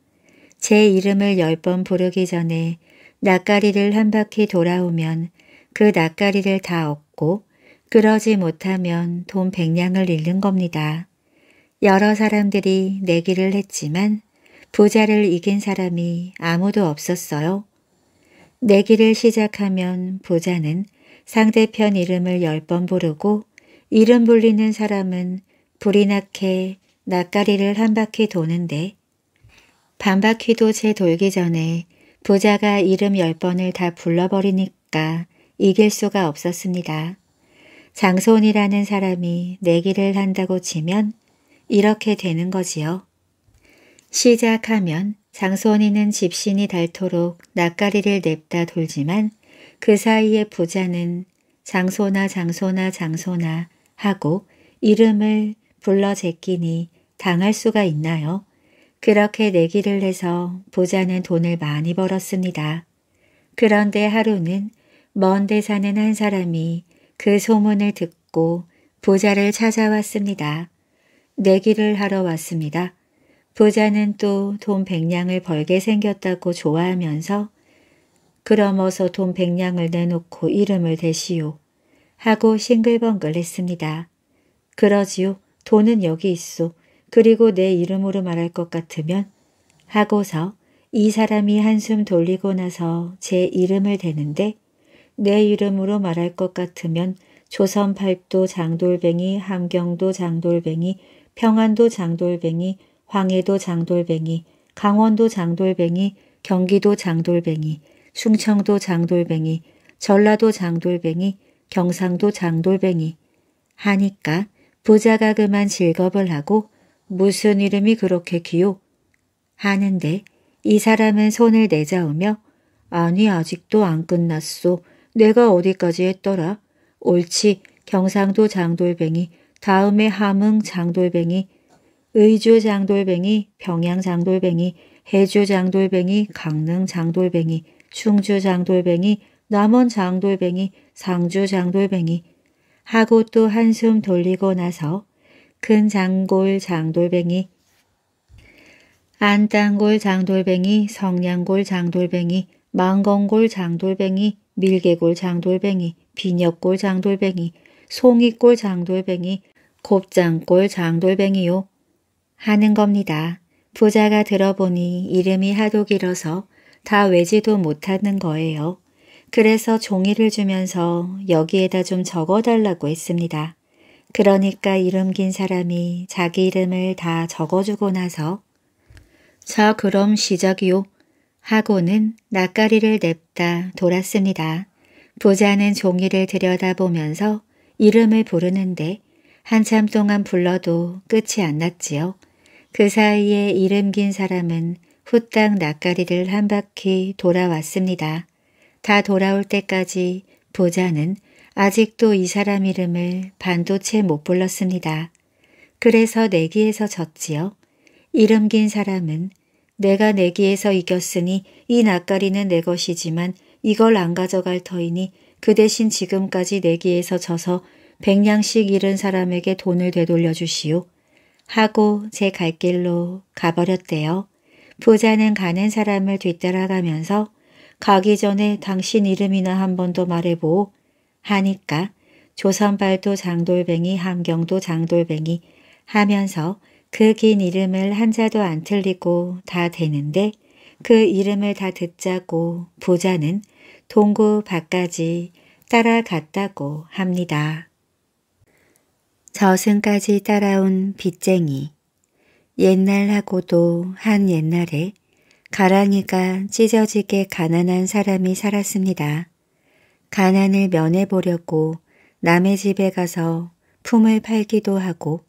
제 이름을 열 번 부르기 전에 낯가리를 한 바퀴 돌아오면 그 낯가리를 다 얻고 그러지 못하면 돈 백냥을 잃는 겁니다. 여러 사람들이 내기를 했지만 부자를 이긴 사람이 아무도 없었어요. 내기를 시작하면 부자는 상대편 이름을 열 번 부르고 이름 불리는 사람은 불이 나게 낯가리를 한 바퀴 도는데 반 바퀴도 채 돌기 전에 부자가 이름 열번을다 불러버리니까 이길 수가 없었습니다. 장손이라는 사람이 내기를 한다고 치면 이렇게 되는 거지요. 시작하면 장손이는 집신이 닳도록 낯가리를 냅다 돌지만 그 사이에 부자는 장소나 장소나 장소나 하고 이름을 불러 제끼니 당할 수가 있나요? 그렇게 내기를 해서 부자는 돈을 많이 벌었습니다. 그런데 하루는 먼데 사는 한 사람이 그 소문을 듣고 부자를 찾아왔습니다. 내기를 하러 왔습니다. 부자는 또 돈 백냥을 벌게 생겼다고 좋아하면서 그러면서돈 백냥을 내놓고 이름을 대시오 하고 싱글벙글 했습니다. 그러지요. 돈은 여기 있소. 그리고 내 이름으로 말할 것 같으면 하고서 이 사람이 한숨 돌리고 나서 제 이름을 대는데 내 이름으로 말할 것 같으면 조선팔도 장돌뱅이, 함경도 장돌뱅이, 평안도 장돌뱅이, 황해도 장돌뱅이, 강원도 장돌뱅이, 경기도 장돌뱅이, 충청도 장돌뱅이, 전라도 장돌뱅이, 경상도 장돌뱅이. 하니까 부자가 그만 즐겁을 하고 무슨 이름이 그렇게 귀요? 하는데 이 사람은 손을 내자으며 아니 아직도 안 끝났소. 내가 어디까지 했더라? 옳지 경상도 장돌뱅이, 다음에 함흥 장돌뱅이, 의주 장돌뱅이, 평양 장돌뱅이, 해주 장돌뱅이, 강릉 장돌뱅이, 충주 장돌뱅이, 남원 장돌뱅이, 상주 장돌뱅이 하고 또 한숨 돌리고 나서 큰 장골 장돌뱅이, 안땅골 장돌뱅이, 성냥골 장돌뱅이, 망건골 장돌뱅이, 밀개골 장돌뱅이, 비녀골 장돌뱅이, 송이골 장돌뱅이, 곱장골 장돌뱅이요. 하는 겁니다. 부자가 들어보니 이름이 하도 길어서 다 외지도 못하는 거예요. 그래서 종이를 주면서 여기에다 좀 적어달라고 했습니다. 그러니까 이름 긴 사람이 자기 이름을 다 적어주고 나서 자 그럼 시작이요 하고는 낯가리를 냅다 돌았습니다. 부자는 종이를 들여다보면서 이름을 부르는데 한참 동안 불러도 끝이 안 났지요. 그 사이에 이름 긴 사람은 후딱 낯가리를 한 바퀴 돌아왔습니다. 다 돌아올 때까지 보자는 아직도 이 사람 이름을 반도체 못 불렀습니다. 그래서 내기에서 졌지요. 이름 긴 사람은 내가 내기에서 이겼으니 이 낯가리는 내 것이지만 이걸 안 가져갈 터이니 그 대신 지금까지 내기에서 져서 백냥씩 잃은 사람에게 돈을 되돌려 주시오. 하고 제 갈 길로 가버렸대요. 부자는 가는 사람을 뒤따라가면서 가기 전에 당신 이름이나 한번도 말해보 하니까 조선발도 장돌뱅이 함경도 장돌뱅이 하면서 그 긴 이름을 한자도 안 틀리고 다 되는데 그 이름을 다 듣자고 부자는 동구 밖까지 따라갔다고 합니다. 저승까지 따라온 빚쟁이 옛날하고도 한 옛날에 가랑이가 찢어지게 가난한 사람이 살았습니다. 가난을 면해보려고 남의 집에 가서 품을 팔기도 하고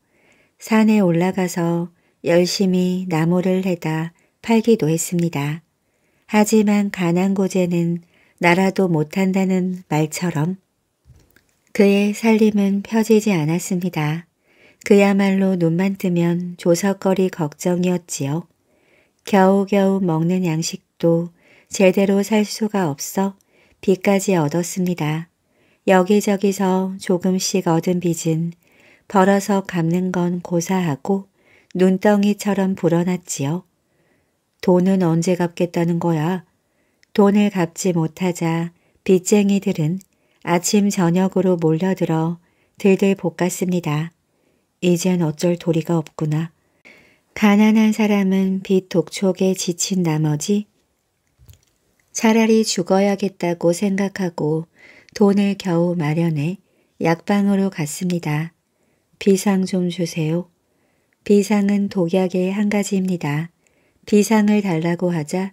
산에 올라가서 열심히 나무를 해다 팔기도 했습니다. 하지만 가난고제는 나라도 못한다는 말처럼 그의 살림은 펴지지 않았습니다. 그야말로 눈만 뜨면 조석거리 걱정이었지요. 겨우겨우 먹는 양식도 제대로 살 수가 없어 빚까지 얻었습니다. 여기저기서 조금씩 얻은 빚은 벌어서 갚는 건 고사하고 눈덩이처럼 불어났지요. 돈은 언제 갚겠다는 거야? 돈을 갚지 못하자 빚쟁이들은 아침 저녁으로 몰려들어 들들 볶았습니다. 이젠 어쩔 도리가 없구나. 가난한 사람은 빚 독촉에 지친 나머지 차라리 죽어야겠다고 생각하고 돈을 겨우 마련해 약방으로 갔습니다. 비상 좀 주세요. 비상은 독약의 한 가지입니다. 비상을 달라고 하자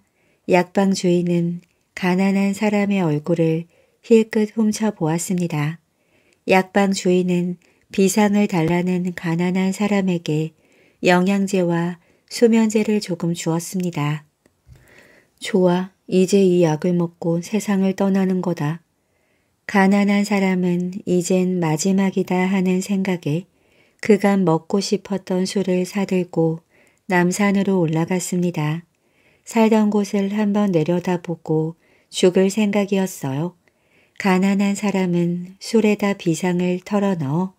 약방 주인은 가난한 사람의 얼굴을 힐끗 훔쳐보았습니다. 약방 주인은 비상을 달라는 가난한 사람에게 영양제와 수면제를 조금 주었습니다. 좋아, 이제 이 약을 먹고 세상을 떠나는 거다. 가난한 사람은 이젠 마지막이다 하는 생각에 그간 먹고 싶었던 술을 사들고 남산으로 올라갔습니다. 살던 곳을 한번 내려다보고 죽을 생각이었어요. 가난한 사람은 술에다 비상을 털어넣어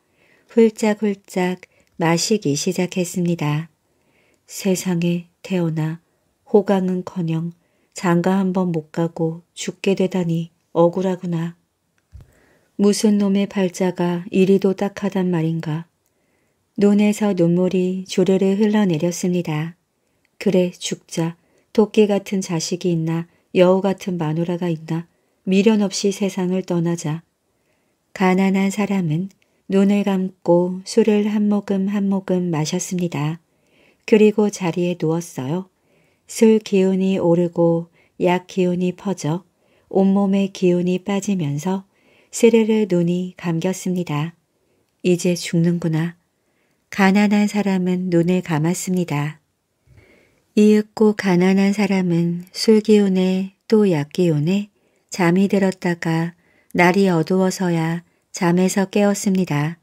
훌짝훌짝 마시기 시작했습니다. 세상에 태어나 호강은커녕 장가 한번 못 가고 죽게 되다니 억울하구나. 무슨 놈의 팔자가 이리도 딱하단 말인가. 눈에서 눈물이 조르르 흘러내렸습니다. 그래 죽자. 토끼 같은 자식이 있나 여우 같은 마누라가 있나 미련 없이 세상을 떠나자. 가난한 사람은 눈을 감고 술을 한 모금 한 모금 마셨습니다. 그리고 자리에 누웠어요. 술 기운이 오르고 약 기운이 퍼져 온몸에 기운이 빠지면서 스르르 눈이 감겼습니다. 이제 죽는구나. 가난한 사람은 눈을 감았습니다. 이윽고 가난한 사람은 술 기운에 또 약 기운에 잠이 들었다가 날이 어두워서야 잠에서 깨었습니다.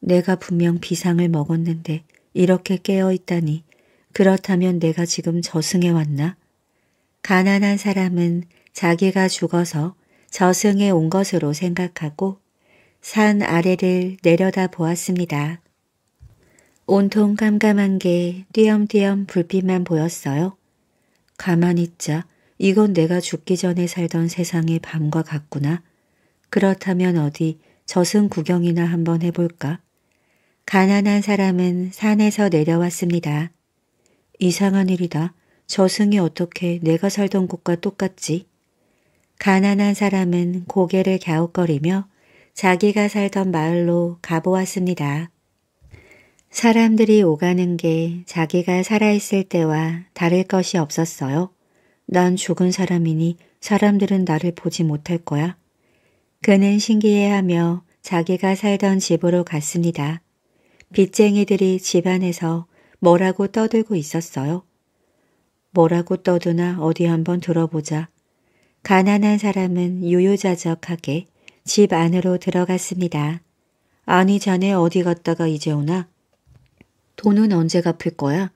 내가 분명 비상을 먹었는데 이렇게 깨어 있다니 그렇다면 내가 지금 저승에 왔나? 가난한 사람은 자기가 죽어서 저승에 온 것으로 생각하고 산 아래를 내려다 보았습니다. 온통 깜깜한 게 띄엄띄엄 불빛만 보였어요. 가만히 있자 이건 내가 죽기 전에 살던 세상의 밤과 같구나. 그렇다면 어디 저승 구경이나 한번 해볼까? 가난한 사람은 산에서 내려왔습니다. 이상한 일이다. 저승이 어떻게 내가 살던 곳과 똑같지? 가난한 사람은 고개를 갸웃거리며 자기가 살던 마을로 가보았습니다. 사람들이 오가는 게 자기가 살아있을 때와 다를 것이 없었어요. 난 죽은 사람이니 사람들은 나를 보지 못할 거야. 그는 신기해하며 자기가 살던 집으로 갔습니다. 빚쟁이들이 집안에서 뭐라고 떠들고 있었어요. 뭐라고 떠드나 어디 한번 들어보자. 가난한 사람은 유유자적하게 집 안으로 들어갔습니다. 아니 자네 어디 갔다가 이제 오나? 돈은 언제 갚을 거야?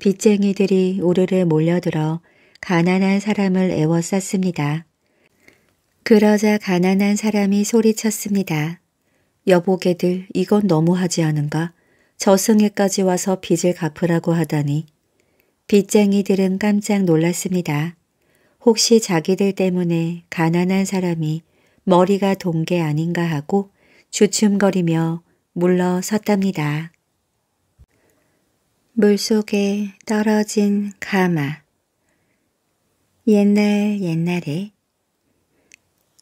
빚쟁이들이 우르르 몰려들어 가난한 사람을 애워쌌습니다. 그러자 가난한 사람이 소리쳤습니다. 여보게들 이건 너무하지 않은가? 저승에까지 와서 빚을 갚으라고 하다니. 빚쟁이들은 깜짝 놀랐습니다. 혹시 자기들 때문에 가난한 사람이 머리가 동게 아닌가 하고 주춤거리며 물러섰답니다. 물속에 떨어진 가마 옛날 옛날에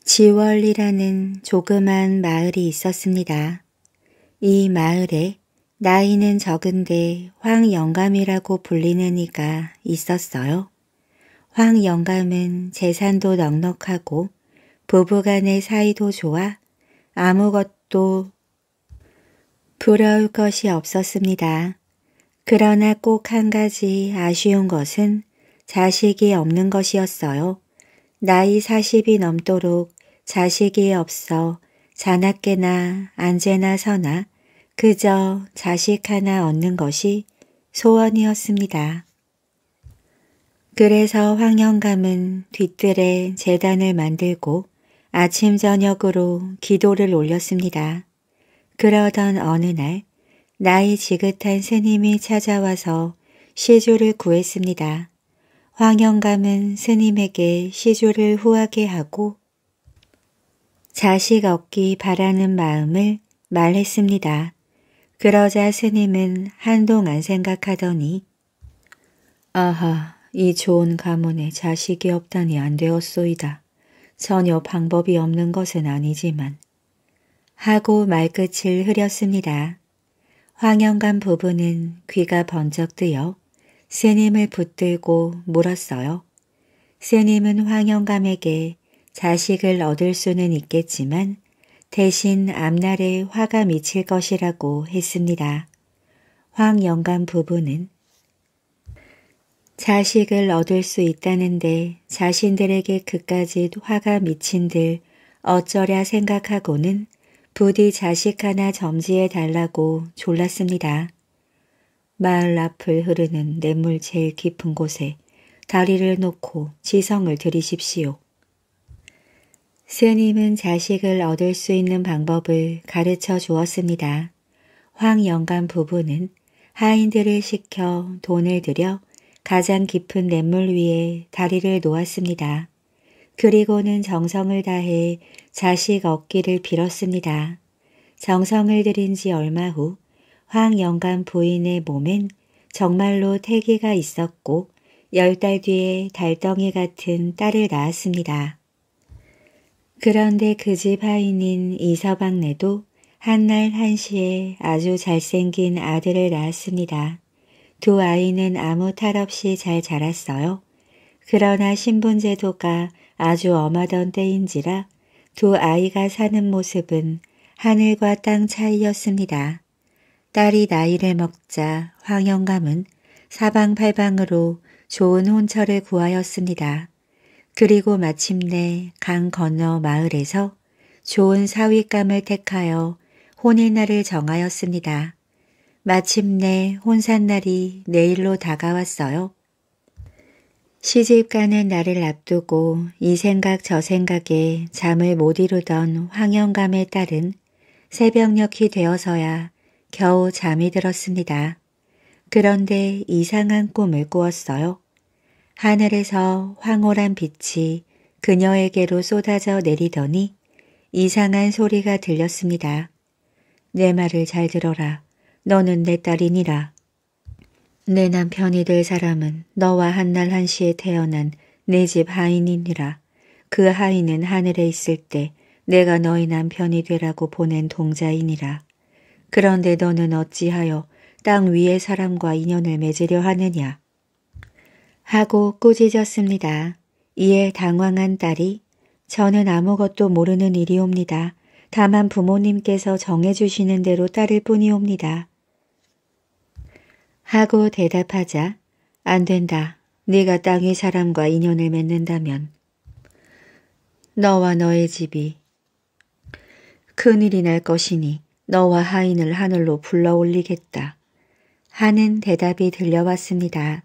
지월리라는 조그만 마을이 있었습니다. 이 마을에 나이는 적은데 황영감이라고 불리는 이가 있었어요. 황영감은 재산도 넉넉하고 부부간의 사이도 좋아 아무것도 부러울 것이 없었습니다. 그러나 꼭 한 가지 아쉬운 것은 자식이 없는 것이었어요. 나이 40이 넘도록 자식이 없어 자나깨나 안재나 서나 그저 자식 하나 얻는 것이 소원이었습니다. 그래서 황영감은 뒤뜰에 재단을 만들고 아침 저녁으로 기도를 올렸습니다. 그러던 어느 날 나이 지긋한 스님이 찾아와서 시주를 구했습니다. 황영감은 스님에게 시조를 후하게 하고 자식 얻기 바라는 마음을 말했습니다. 그러자 스님은 한동안 생각하더니 아하 이 좋은 가문에 자식이 없다니 안 되었소이다. 전혀 방법이 없는 것은 아니지만 하고 말끝을 흐렸습니다. 황영감 부부는 귀가 번쩍 뜨여 스님을 붙들고 물었어요. 스님은 황영감에게 자식을 얻을 수는 있겠지만 대신 앞날에 화가 미칠 것이라고 했습니다. 황영감 부부는 자식을 얻을 수 있다는데 자신들에게 그까지 화가 미친들 어쩌랴 생각하고는 부디 자식 하나 점지해 달라고 졸랐습니다. 마을 앞을 흐르는 냇물 제일 깊은 곳에 다리를 놓고 지성을 들이십시오. 스님은 자식을 얻을 수 있는 방법을 가르쳐 주었습니다. 황영감 부부는 하인들을 시켜 돈을 들여 가장 깊은 냇물 위에 다리를 놓았습니다. 그리고는 정성을 다해 자식 얻기를 빌었습니다. 정성을 들인 지 얼마 후 황영감 부인의 몸엔 정말로 태기가 있었고 열 달 뒤에 달덩이 같은 딸을 낳았습니다. 그런데 그 집 하인인 이서방네도 한날 한시에 아주 잘생긴 아들을 낳았습니다. 두 아이는 아무 탈 없이 잘 자랐어요. 그러나 신분제도가 아주 엄하던 때인지라 두 아이가 사는 모습은 하늘과 땅 차이였습니다. 딸이 나이를 먹자 황영감은 사방팔방으로 좋은 혼처를 구하였습니다. 그리고 마침내 강 건너 마을에서 좋은 사위감을 택하여 혼인날을 정하였습니다. 마침내 혼산날이 내일로 다가왔어요. 시집 가는 날을 앞두고 이 생각 저 생각에 잠을 못 이루던 황영감의 딸은 새벽녘이 되어서야 겨우 잠이 들었습니다. 그런데 이상한 꿈을 꾸었어요. 하늘에서 황홀한 빛이 그녀에게로 쏟아져 내리더니 이상한 소리가 들렸습니다. 내 말을 잘 들어라. 너는 내 딸이니라. 내 남편이 될 사람은 너와 한날 한시에 태어난 내 집 하인이니라. 그 하인은 하늘에 있을 때 내가 너희 남편이 되라고 보낸 동자이니라. 그런데 너는 어찌하여 땅 위의 사람과 인연을 맺으려 하느냐. 하고 꾸짖었습니다. 이에 당황한 딸이 저는 아무것도 모르는 일이옵니다. 다만 부모님께서 정해주시는 대로 따를 뿐이옵니다. 하고 대답하자 안 된다. 네가 땅의 사람과 인연을 맺는다면 너와 너의 집이 큰일이 날 것이니 너와 하인을 하늘로 불러올리겠다. 하는 대답이 들려왔습니다.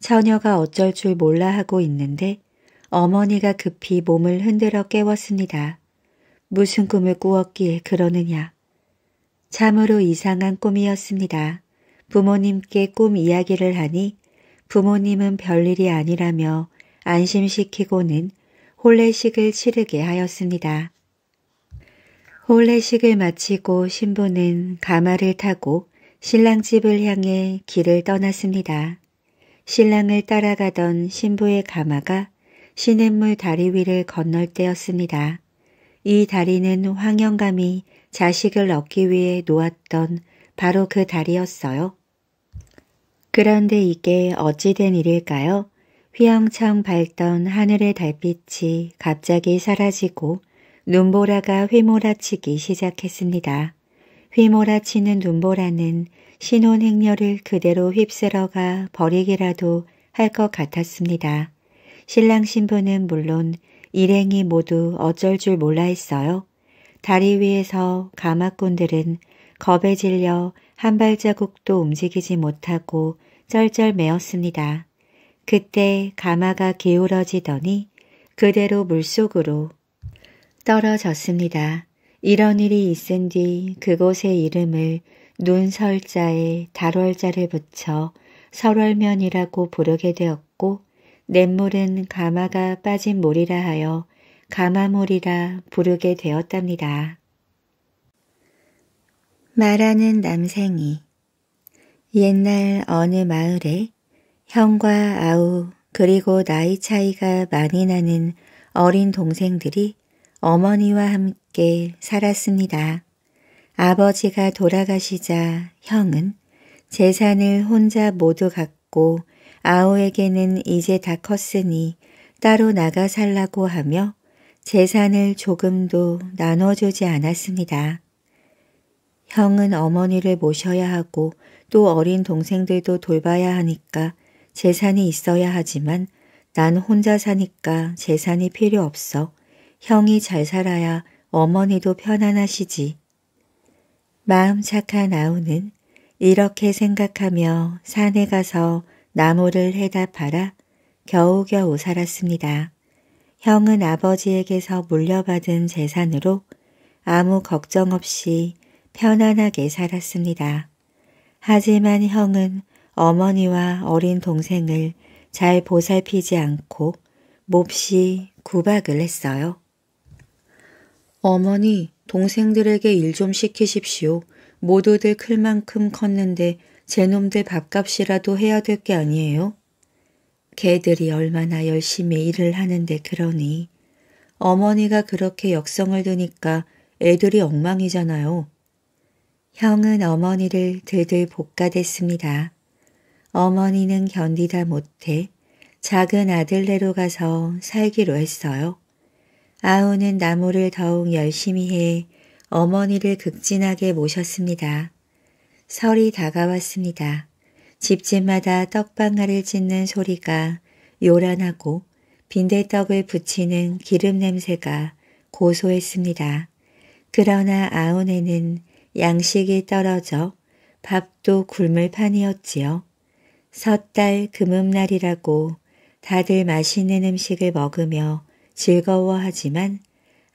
처녀가 어쩔 줄 몰라 하고 있는데 어머니가 급히 몸을 흔들어 깨웠습니다. 무슨 꿈을 꾸었기에 그러느냐. 참으로 이상한 꿈이었습니다. 부모님께 꿈 이야기를 하니 부모님은 별일이 아니라며 안심시키고는 혼례식을 치르게 하였습니다. 혼례식을 마치고 신부는 가마를 타고 신랑집을 향해 길을 떠났습니다. 신랑을 따라가던 신부의 가마가 시냇물 다리 위를 건널 때였습니다. 이 다리는 황영감이 자식을 얻기 위해 놓았던 바로 그 다리였어요. 그런데 이게 어찌된 일일까요? 휘영청 밝던 하늘의 달빛이 갑자기 사라지고 눈보라가 휘몰아치기 시작했습니다. 휘몰아치는 눈보라는 신혼 행렬을 그대로 휩쓸어가 버리기라도 할 것 같았습니다. 신랑 신부는 물론 일행이 모두 어쩔 줄 몰라 했어요. 다리 위에서 가마꾼들은 겁에 질려 한 발자국도 움직이지 못하고 쩔쩔 매었습니다. 그때 가마가 기울어지더니 그대로 물속으로 떨어졌습니다. 이런 일이 있은 뒤 그곳의 이름을 눈설자에 달월자를 붙여 설월면이라고 부르게 되었고 냇물은 가마가 빠진 물이라 하여 가마물이라 부르게 되었답니다. 말하는 남생이 옛날 어느 마을에 형과 아우 그리고 나이 차이가 많이 나는 어린 동생들이 어머니와 함께 살았습니다. 아버지가 돌아가시자 형은 재산을 혼자 모두 갖고 아오에게는 이제 다 컸으니 따로 나가 살라고 하며 재산을 조금도 나눠주지 않았습니다. 형은 어머니를 모셔야 하고 또 어린 동생들도 돌봐야 하니까 재산이 있어야 하지만 난 혼자 사니까 재산이 필요 없어 형이 잘 살아야 어머니도 편안하시지. 마음 착한 아우는 이렇게 생각하며 산에 가서 나무를 해다 팔아 겨우겨우 살았습니다. 형은 아버지에게서 물려받은 재산으로 아무 걱정 없이 편안하게 살았습니다. 하지만 형은 어머니와 어린 동생을 잘 보살피지 않고 몹시 구박을 했어요. 어머니, 동생들에게 일 좀 시키십시오. 모두들 클 만큼 컸는데 제놈들 밥값이라도 해야 될 게 아니에요? 개들이 얼마나 열심히 일을 하는데 그러니. 어머니가 그렇게 역성을 드니까 애들이 엉망이잖아요. 형은 어머니를 들들 볶아댔습니다. 어머니는 견디다 못해 작은 아들네로 가서 살기로 했어요. 아우는 나무를 더욱 열심히 해 어머니를 극진하게 모셨습니다. 설이 다가왔습니다. 집집마다 떡방아를 짓는 소리가 요란하고 빈대떡을 붙이는 기름 냄새가 고소했습니다. 그러나 아온에는 양식이 떨어져 밥도 굶을 판이었지요. 섣달 금음날이라고 다들 맛있는 음식을 먹으며 즐거워하지만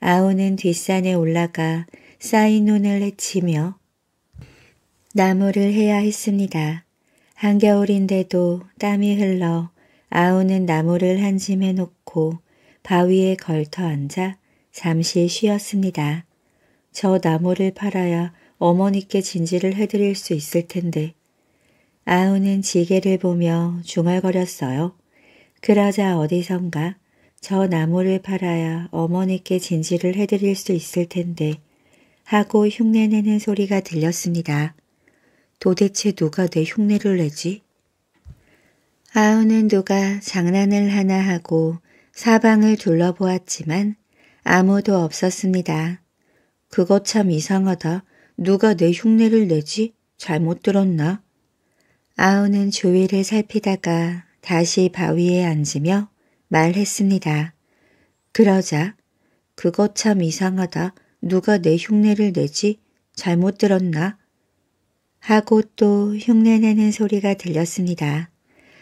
아오는 뒷산에 올라가 쌓인 눈을 헤치며 나무를 해야 했습니다. 한겨울인데도 땀이 흘러 아오는 나무를 한 짐해 놓고 바위에 걸터 앉아 잠시 쉬었습니다. 저 나무를 팔아야 어머니께 진지를 해드릴 수 있을 텐데. 아우는 지게를 보며 중얼거렸어요. 그러자 어디선가 저 나무를 팔아야 어머니께 진지를 해드릴 수 있을 텐데 하고 흉내내는 소리가 들렸습니다. 도대체 누가 내 흉내를 내지? 아우는 누가 장난을 하나 하고 사방을 둘러보았지만 아무도 없었습니다. 그거 참 이상하다. 누가 내 흉내를 내지? 잘못 들었나? 아우는 주위를 살피다가 다시 바위에 앉으며 말했습니다. 그러자 그것 참 이상하다. 누가 내 흉내를 내지? 잘못 들었나? 하고 또 흉내내는 소리가 들렸습니다.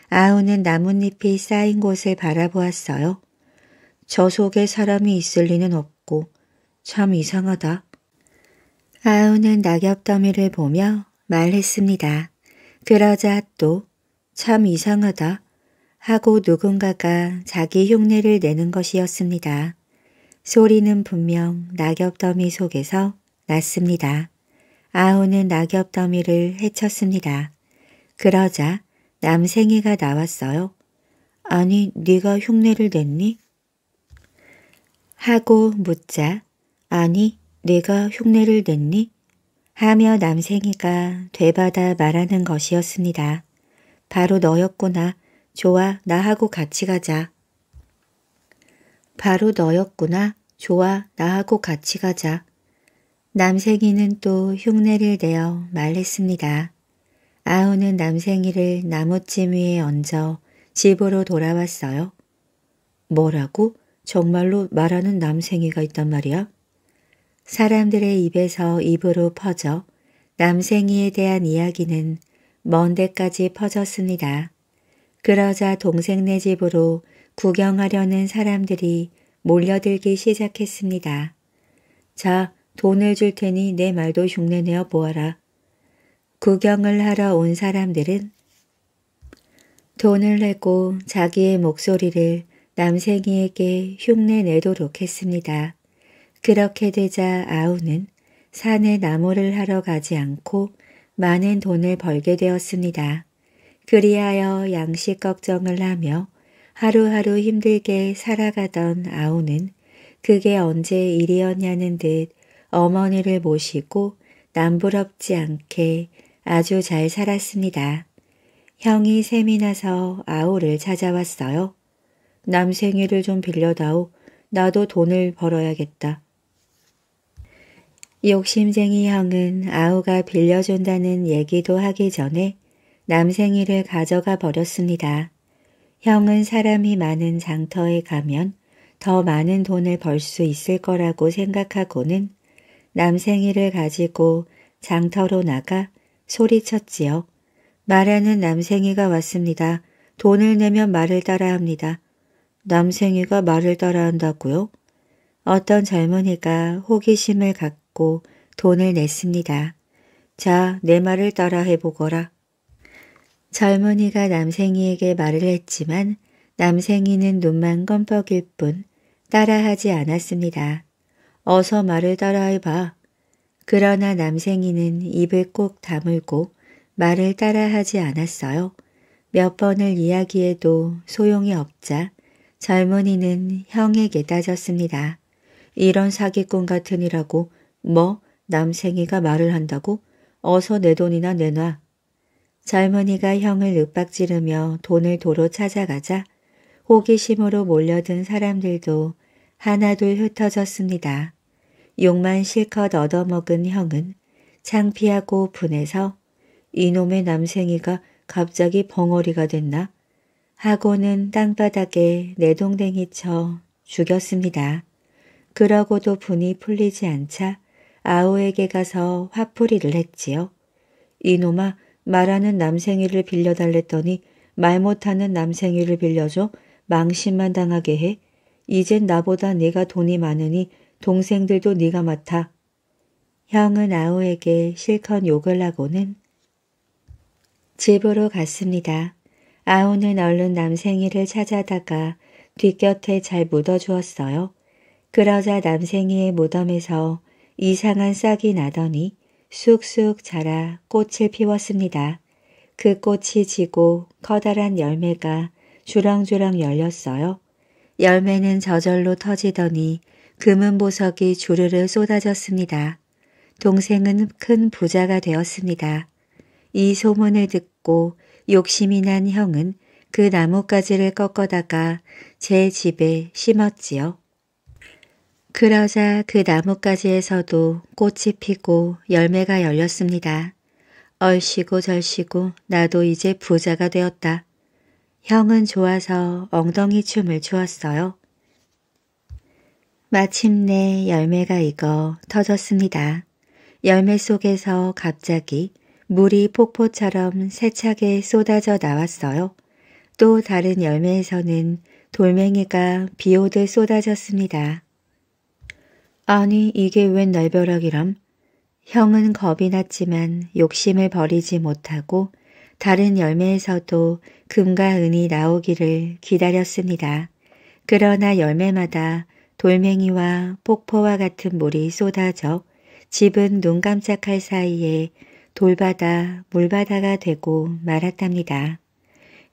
아우는 나뭇잎이 쌓인 곳을 바라보았어요. 저 속에 사람이 있을 리는 없고 참 이상하다. 아우는 낙엽 더미를 보며 말했습니다. 그러자 또 참 이상하다. 하고 누군가가 자기 흉내를 내는 것이었습니다. 소리는 분명 낙엽 더미 속에서 났습니다. 아우는 낙엽 더미를 헤쳤습니다. 그러자 남생이가 나왔어요. 아니 네가 흉내를 냈니? 하고 묻자 아니 네가 흉내를 냈니? 하며 남생이가 되받아 말하는 것이었습니다. 바로 너였구나. 좋아, 나하고 같이 가자. 바로 너였구나. 좋아, 나하고 같이 가자. 남생이는 또 흉내를 내어 말했습니다. 아우는 남생이를 나무찜 위에 얹어 집으로 돌아왔어요. 뭐라고? 정말로 말하는 남생이가 있단 말이야? 사람들의 입에서 입으로 퍼져 남생이에 대한 이야기는 먼 데까지 퍼졌습니다. 그러자 동생네 집으로 구경하려는 사람들이 몰려들기 시작했습니다. 자, 돈을 줄 테니 내 말도 흉내내어 보아라. 구경을 하러 온 사람들은 돈을 내고 자기의 목소리를 남생이에게 흉내내도록 했습니다. 그렇게 되자 아우는 산에 나무를 하러 가지 않고 많은 돈을 벌게 되었습니다. 그리하여 양식 걱정을 하며 하루하루 힘들게 살아가던 아우는 그게 언제 일이었냐는 듯 어머니를 모시고 남부럽지 않게 아주 잘 살았습니다. 형이 셈이 나서 아우를 찾아왔어요. 남생이를 좀 빌려다오. 나도 돈을 벌어야겠다. 욕심쟁이 형은 아우가 빌려준다는 얘기도 하기 전에 남생이를 가져가 버렸습니다. 형은 사람이 많은 장터에 가면 더 많은 돈을 벌 수 있을 거라고 생각하고는 남생이를 가지고 장터로 나가 소리쳤지요. 말하는 남생이가 왔습니다. 돈을 내면 말을 따라합니다. 남생이가 말을 따라한다고요? 어떤 젊은이가 호기심을 갖고 돈을 냈습니다. 자, 내 말을 따라 해보거라. 젊은이가 남생이에게 말을 했지만 남생이는 눈만 껌뻑일 뿐 따라하지 않았습니다. 어서 말을 따라해봐. 그러나 남생이는 입을 꼭 다물고 말을 따라하지 않았어요. 몇 번을 이야기해도 소용이 없자 젊은이는 형에게 따졌습니다. 이런 사기꾼 같으니라고 뭐 남생이가 말을 한다고 어서 내 돈이나 내놔. 젊은이가 형을 윽박지르며 돈을 도로 찾아가자 호기심으로 몰려든 사람들도 하나둘 흩어졌습니다. 욕만 실컷 얻어먹은 형은 창피하고 분해서 이놈의 남생이가 갑자기 벙어리가 됐나 하고는 땅바닥에 내동댕이 쳐 죽였습니다. 그러고도 분이 풀리지 않자 아오에게 가서 화풀이를 했지요. 이놈아 말하는 남생이를 빌려달랬더니 말 못하는 남생이를 빌려줘 망신만 당하게 해. 이젠 나보다 네가 돈이 많으니 동생들도 네가 맡아. 형은 아우에게 실컷 욕을 하고는 집으로 갔습니다. 아우는 얼른 남생이를 찾아다가 뒷곁에 잘 묻어주었어요. 그러자 남생이의 무덤에서 이상한 싹이 나더니 쑥쑥 자라 꽃을 피웠습니다. 그 꽃이 지고 커다란 열매가 주렁주렁 열렸어요. 열매는 저절로 터지더니 금은 보석이 주르르 쏟아졌습니다. 동생은 큰 부자가 되었습니다. 이 소문을 듣고 욕심이 난 형은 그 나뭇가지를 꺾어다가 제 집에 심었지요. 그러자 그 나뭇가지에서도 꽃이 피고 열매가 열렸습니다. 얼씨고 절씨고 나도 이제 부자가 되었다. 형은 좋아서 엉덩이 춤을 추었어요. 마침내 열매가 익어 터졌습니다. 열매 속에서 갑자기 물이 폭포처럼 세차게 쏟아져 나왔어요. 또 다른 열매에서는 돌멩이가 비오듯 쏟아졌습니다. 아니 이게 웬 날벼락이람? 형은 겁이 났지만 욕심을 버리지 못하고 다른 열매에서도 금과 은이 나오기를 기다렸습니다. 그러나 열매마다 돌멩이와 폭포와 같은 물이 쏟아져 집은 눈 깜짝할 사이에 돌바다 물바다가 되고 말았답니다.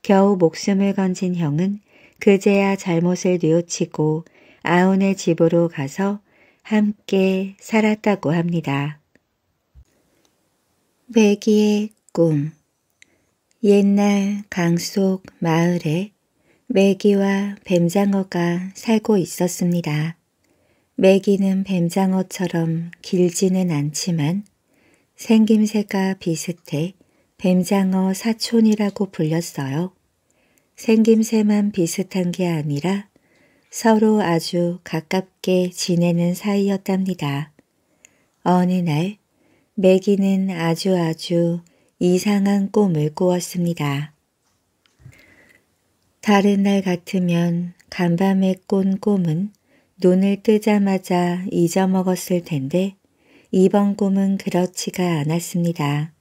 겨우 목숨을 건진 형은 그제야 잘못을 뉘우치고 아온의 집으로 가서 함께 살았다고 합니다. 매기의 꿈 옛날 강속 마을에 매기와 뱀장어가 살고 있었습니다. 매기는 뱀장어처럼 길지는 않지만 생김새가 비슷해 뱀장어 사촌이라고 불렸어요. 생김새만 비슷한 게 아니라 서로 아주 가깝게 함께 지내는 사이였답니다. 어느 날 매기는 아주 아주 이상한 꿈을 꾸었습니다. 다른 날 같으면 간밤에 꾼 꿈은 눈을 뜨자마자 잊어먹었을 텐데 이번 꿈은 그렇지가 않았습니다.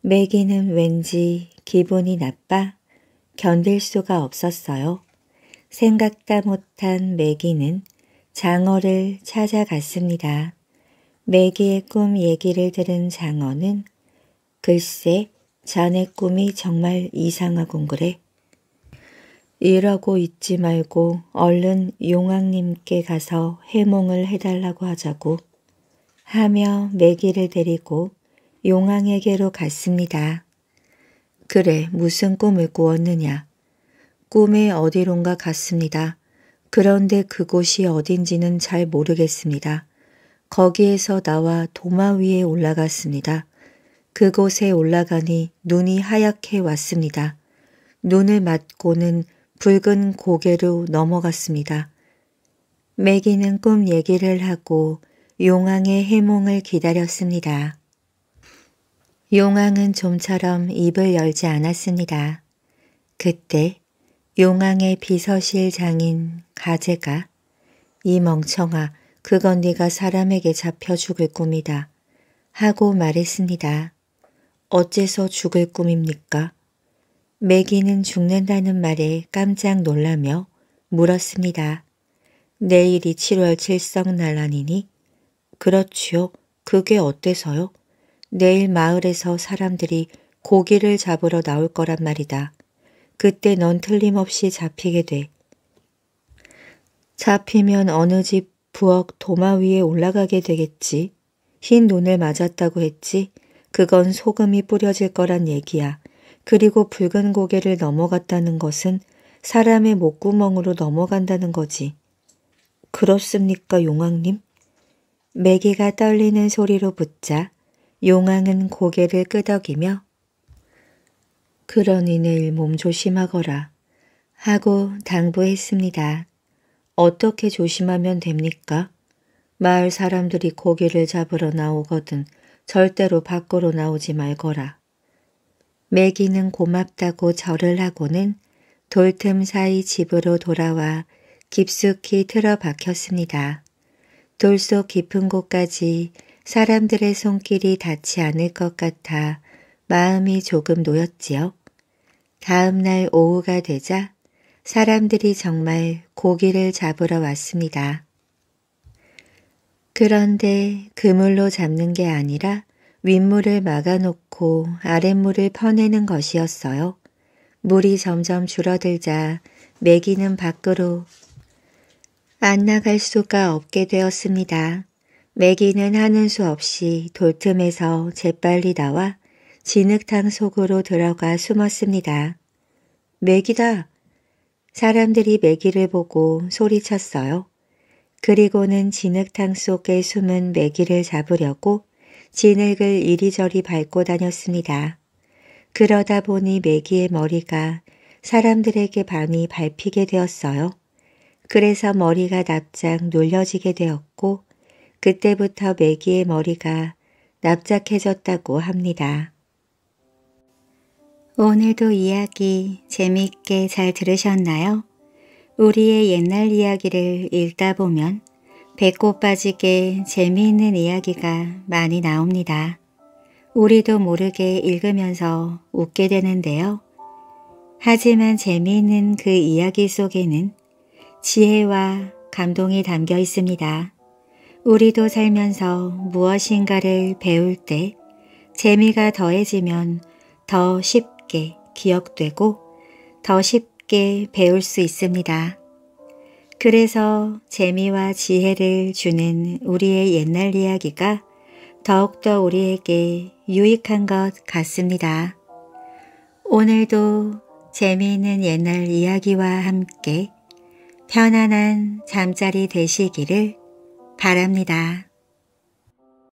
매기는 왠지 기분이 나빠 견딜 수가 없었어요. 생각다 못한 매기는 장어를 찾아갔습니다. 매기의 꿈 얘기를 들은 장어는 글쎄 자네 꿈이 정말 이상하군 그래. 일하고 있지 말고 얼른 용왕님께 가서 해몽을 해달라고 하자고 하며 매기를 데리고 용왕에게로 갔습니다. 그래 무슨 꿈을 꾸었느냐. 꿈에 어디론가 갔습니다. 그런데 그곳이 어딘지는 잘 모르겠습니다. 거기에서 나와 도마 위에 올라갔습니다. 그곳에 올라가니 눈이 하얗게 왔습니다. 눈을 맞고는 붉은 고개로 넘어갔습니다. 매기는 꿈 얘기를 하고 용왕의 해몽을 기다렸습니다. 용왕은 좀처럼 입을 열지 않았습니다. 그때 용왕의 비서실 장인 가재가 이 멍청아 그건 네가 사람에게 잡혀 죽을 꿈이다 하고 말했습니다. 어째서 죽을 꿈입니까? 매기는 죽는다는 말에 깜짝 놀라며 물었습니다. 내일이 7월 칠성날 아니니? 그렇지요. 그게 어때서요? 내일 마을에서 사람들이 고기를 잡으러 나올 거란 말이다. 그때 넌 틀림없이 잡히게 돼. 잡히면 어느 집 부엌 도마 위에 올라가게 되겠지. 흰 눈을 맞았다고 했지. 그건 소금이 뿌려질 거란 얘기야. 그리고 붉은 고개를 넘어갔다는 것은 사람의 목구멍으로 넘어간다는 거지. 그렇습니까, 용왕님? 매기가 떨리는 소리로 붙자 용왕은 고개를 끄덕이며 그러니 내일 몸 조심하거라 하고 당부했습니다. 어떻게 조심하면 됩니까? 마을 사람들이 고기를 잡으러 나오거든 절대로 밖으로 나오지 말거라. 매기는 고맙다고 절을 하고는 돌틈 사이 집으로 돌아와 깊숙이 틀어박혔습니다. 돌 속 깊은 곳까지 사람들의 손길이 닿지 않을 것 같아 마음이 조금 놓였지요. 다음 날 오후가 되자 사람들이 정말 고기를 잡으러 왔습니다. 그런데 그물로 잡는 게 아니라 윗물을 막아놓고 아랫물을 퍼내는 것이었어요. 물이 점점 줄어들자 메기는 밖으로 안 나갈 수가 없게 되었습니다. 메기는 하는 수 없이 돌틈에서 재빨리 나와 진흙탕 속으로 들어가 숨었습니다. 메기다! 사람들이 메기를 보고 소리쳤어요. 그리고는 진흙탕 속에 숨은 메기를 잡으려고 진흙을 이리저리 밟고 다녔습니다. 그러다 보니 메기의 머리가 사람들에게 반이 밟히게 되었어요. 그래서 머리가 납작 눌려지게 되었고 그때부터 메기의 머리가 납작해졌다고 합니다. 오늘도 이야기 재미있게 잘 들으셨나요? 우리의 옛날 이야기를 읽다 보면 배꼽 빠지게 재미있는 이야기가 많이 나옵니다. 우리도 모르게 읽으면서 웃게 되는데요. 하지만 재미있는 그 이야기 속에는 지혜와 감동이 담겨 있습니다. 우리도 살면서 무엇인가를 배울 때 재미가 더해지면 더 쉽게 쉽게 기억되고 더 쉽게 배울 수 있습니다. 그래서 재미와 지혜를 주는 우리의 옛날 이야기가 더욱더 우리에게 유익한 것 같습니다. 오늘도 재미있는 옛날 이야기와 함께 편안한 잠자리 되시기를 바랍니다.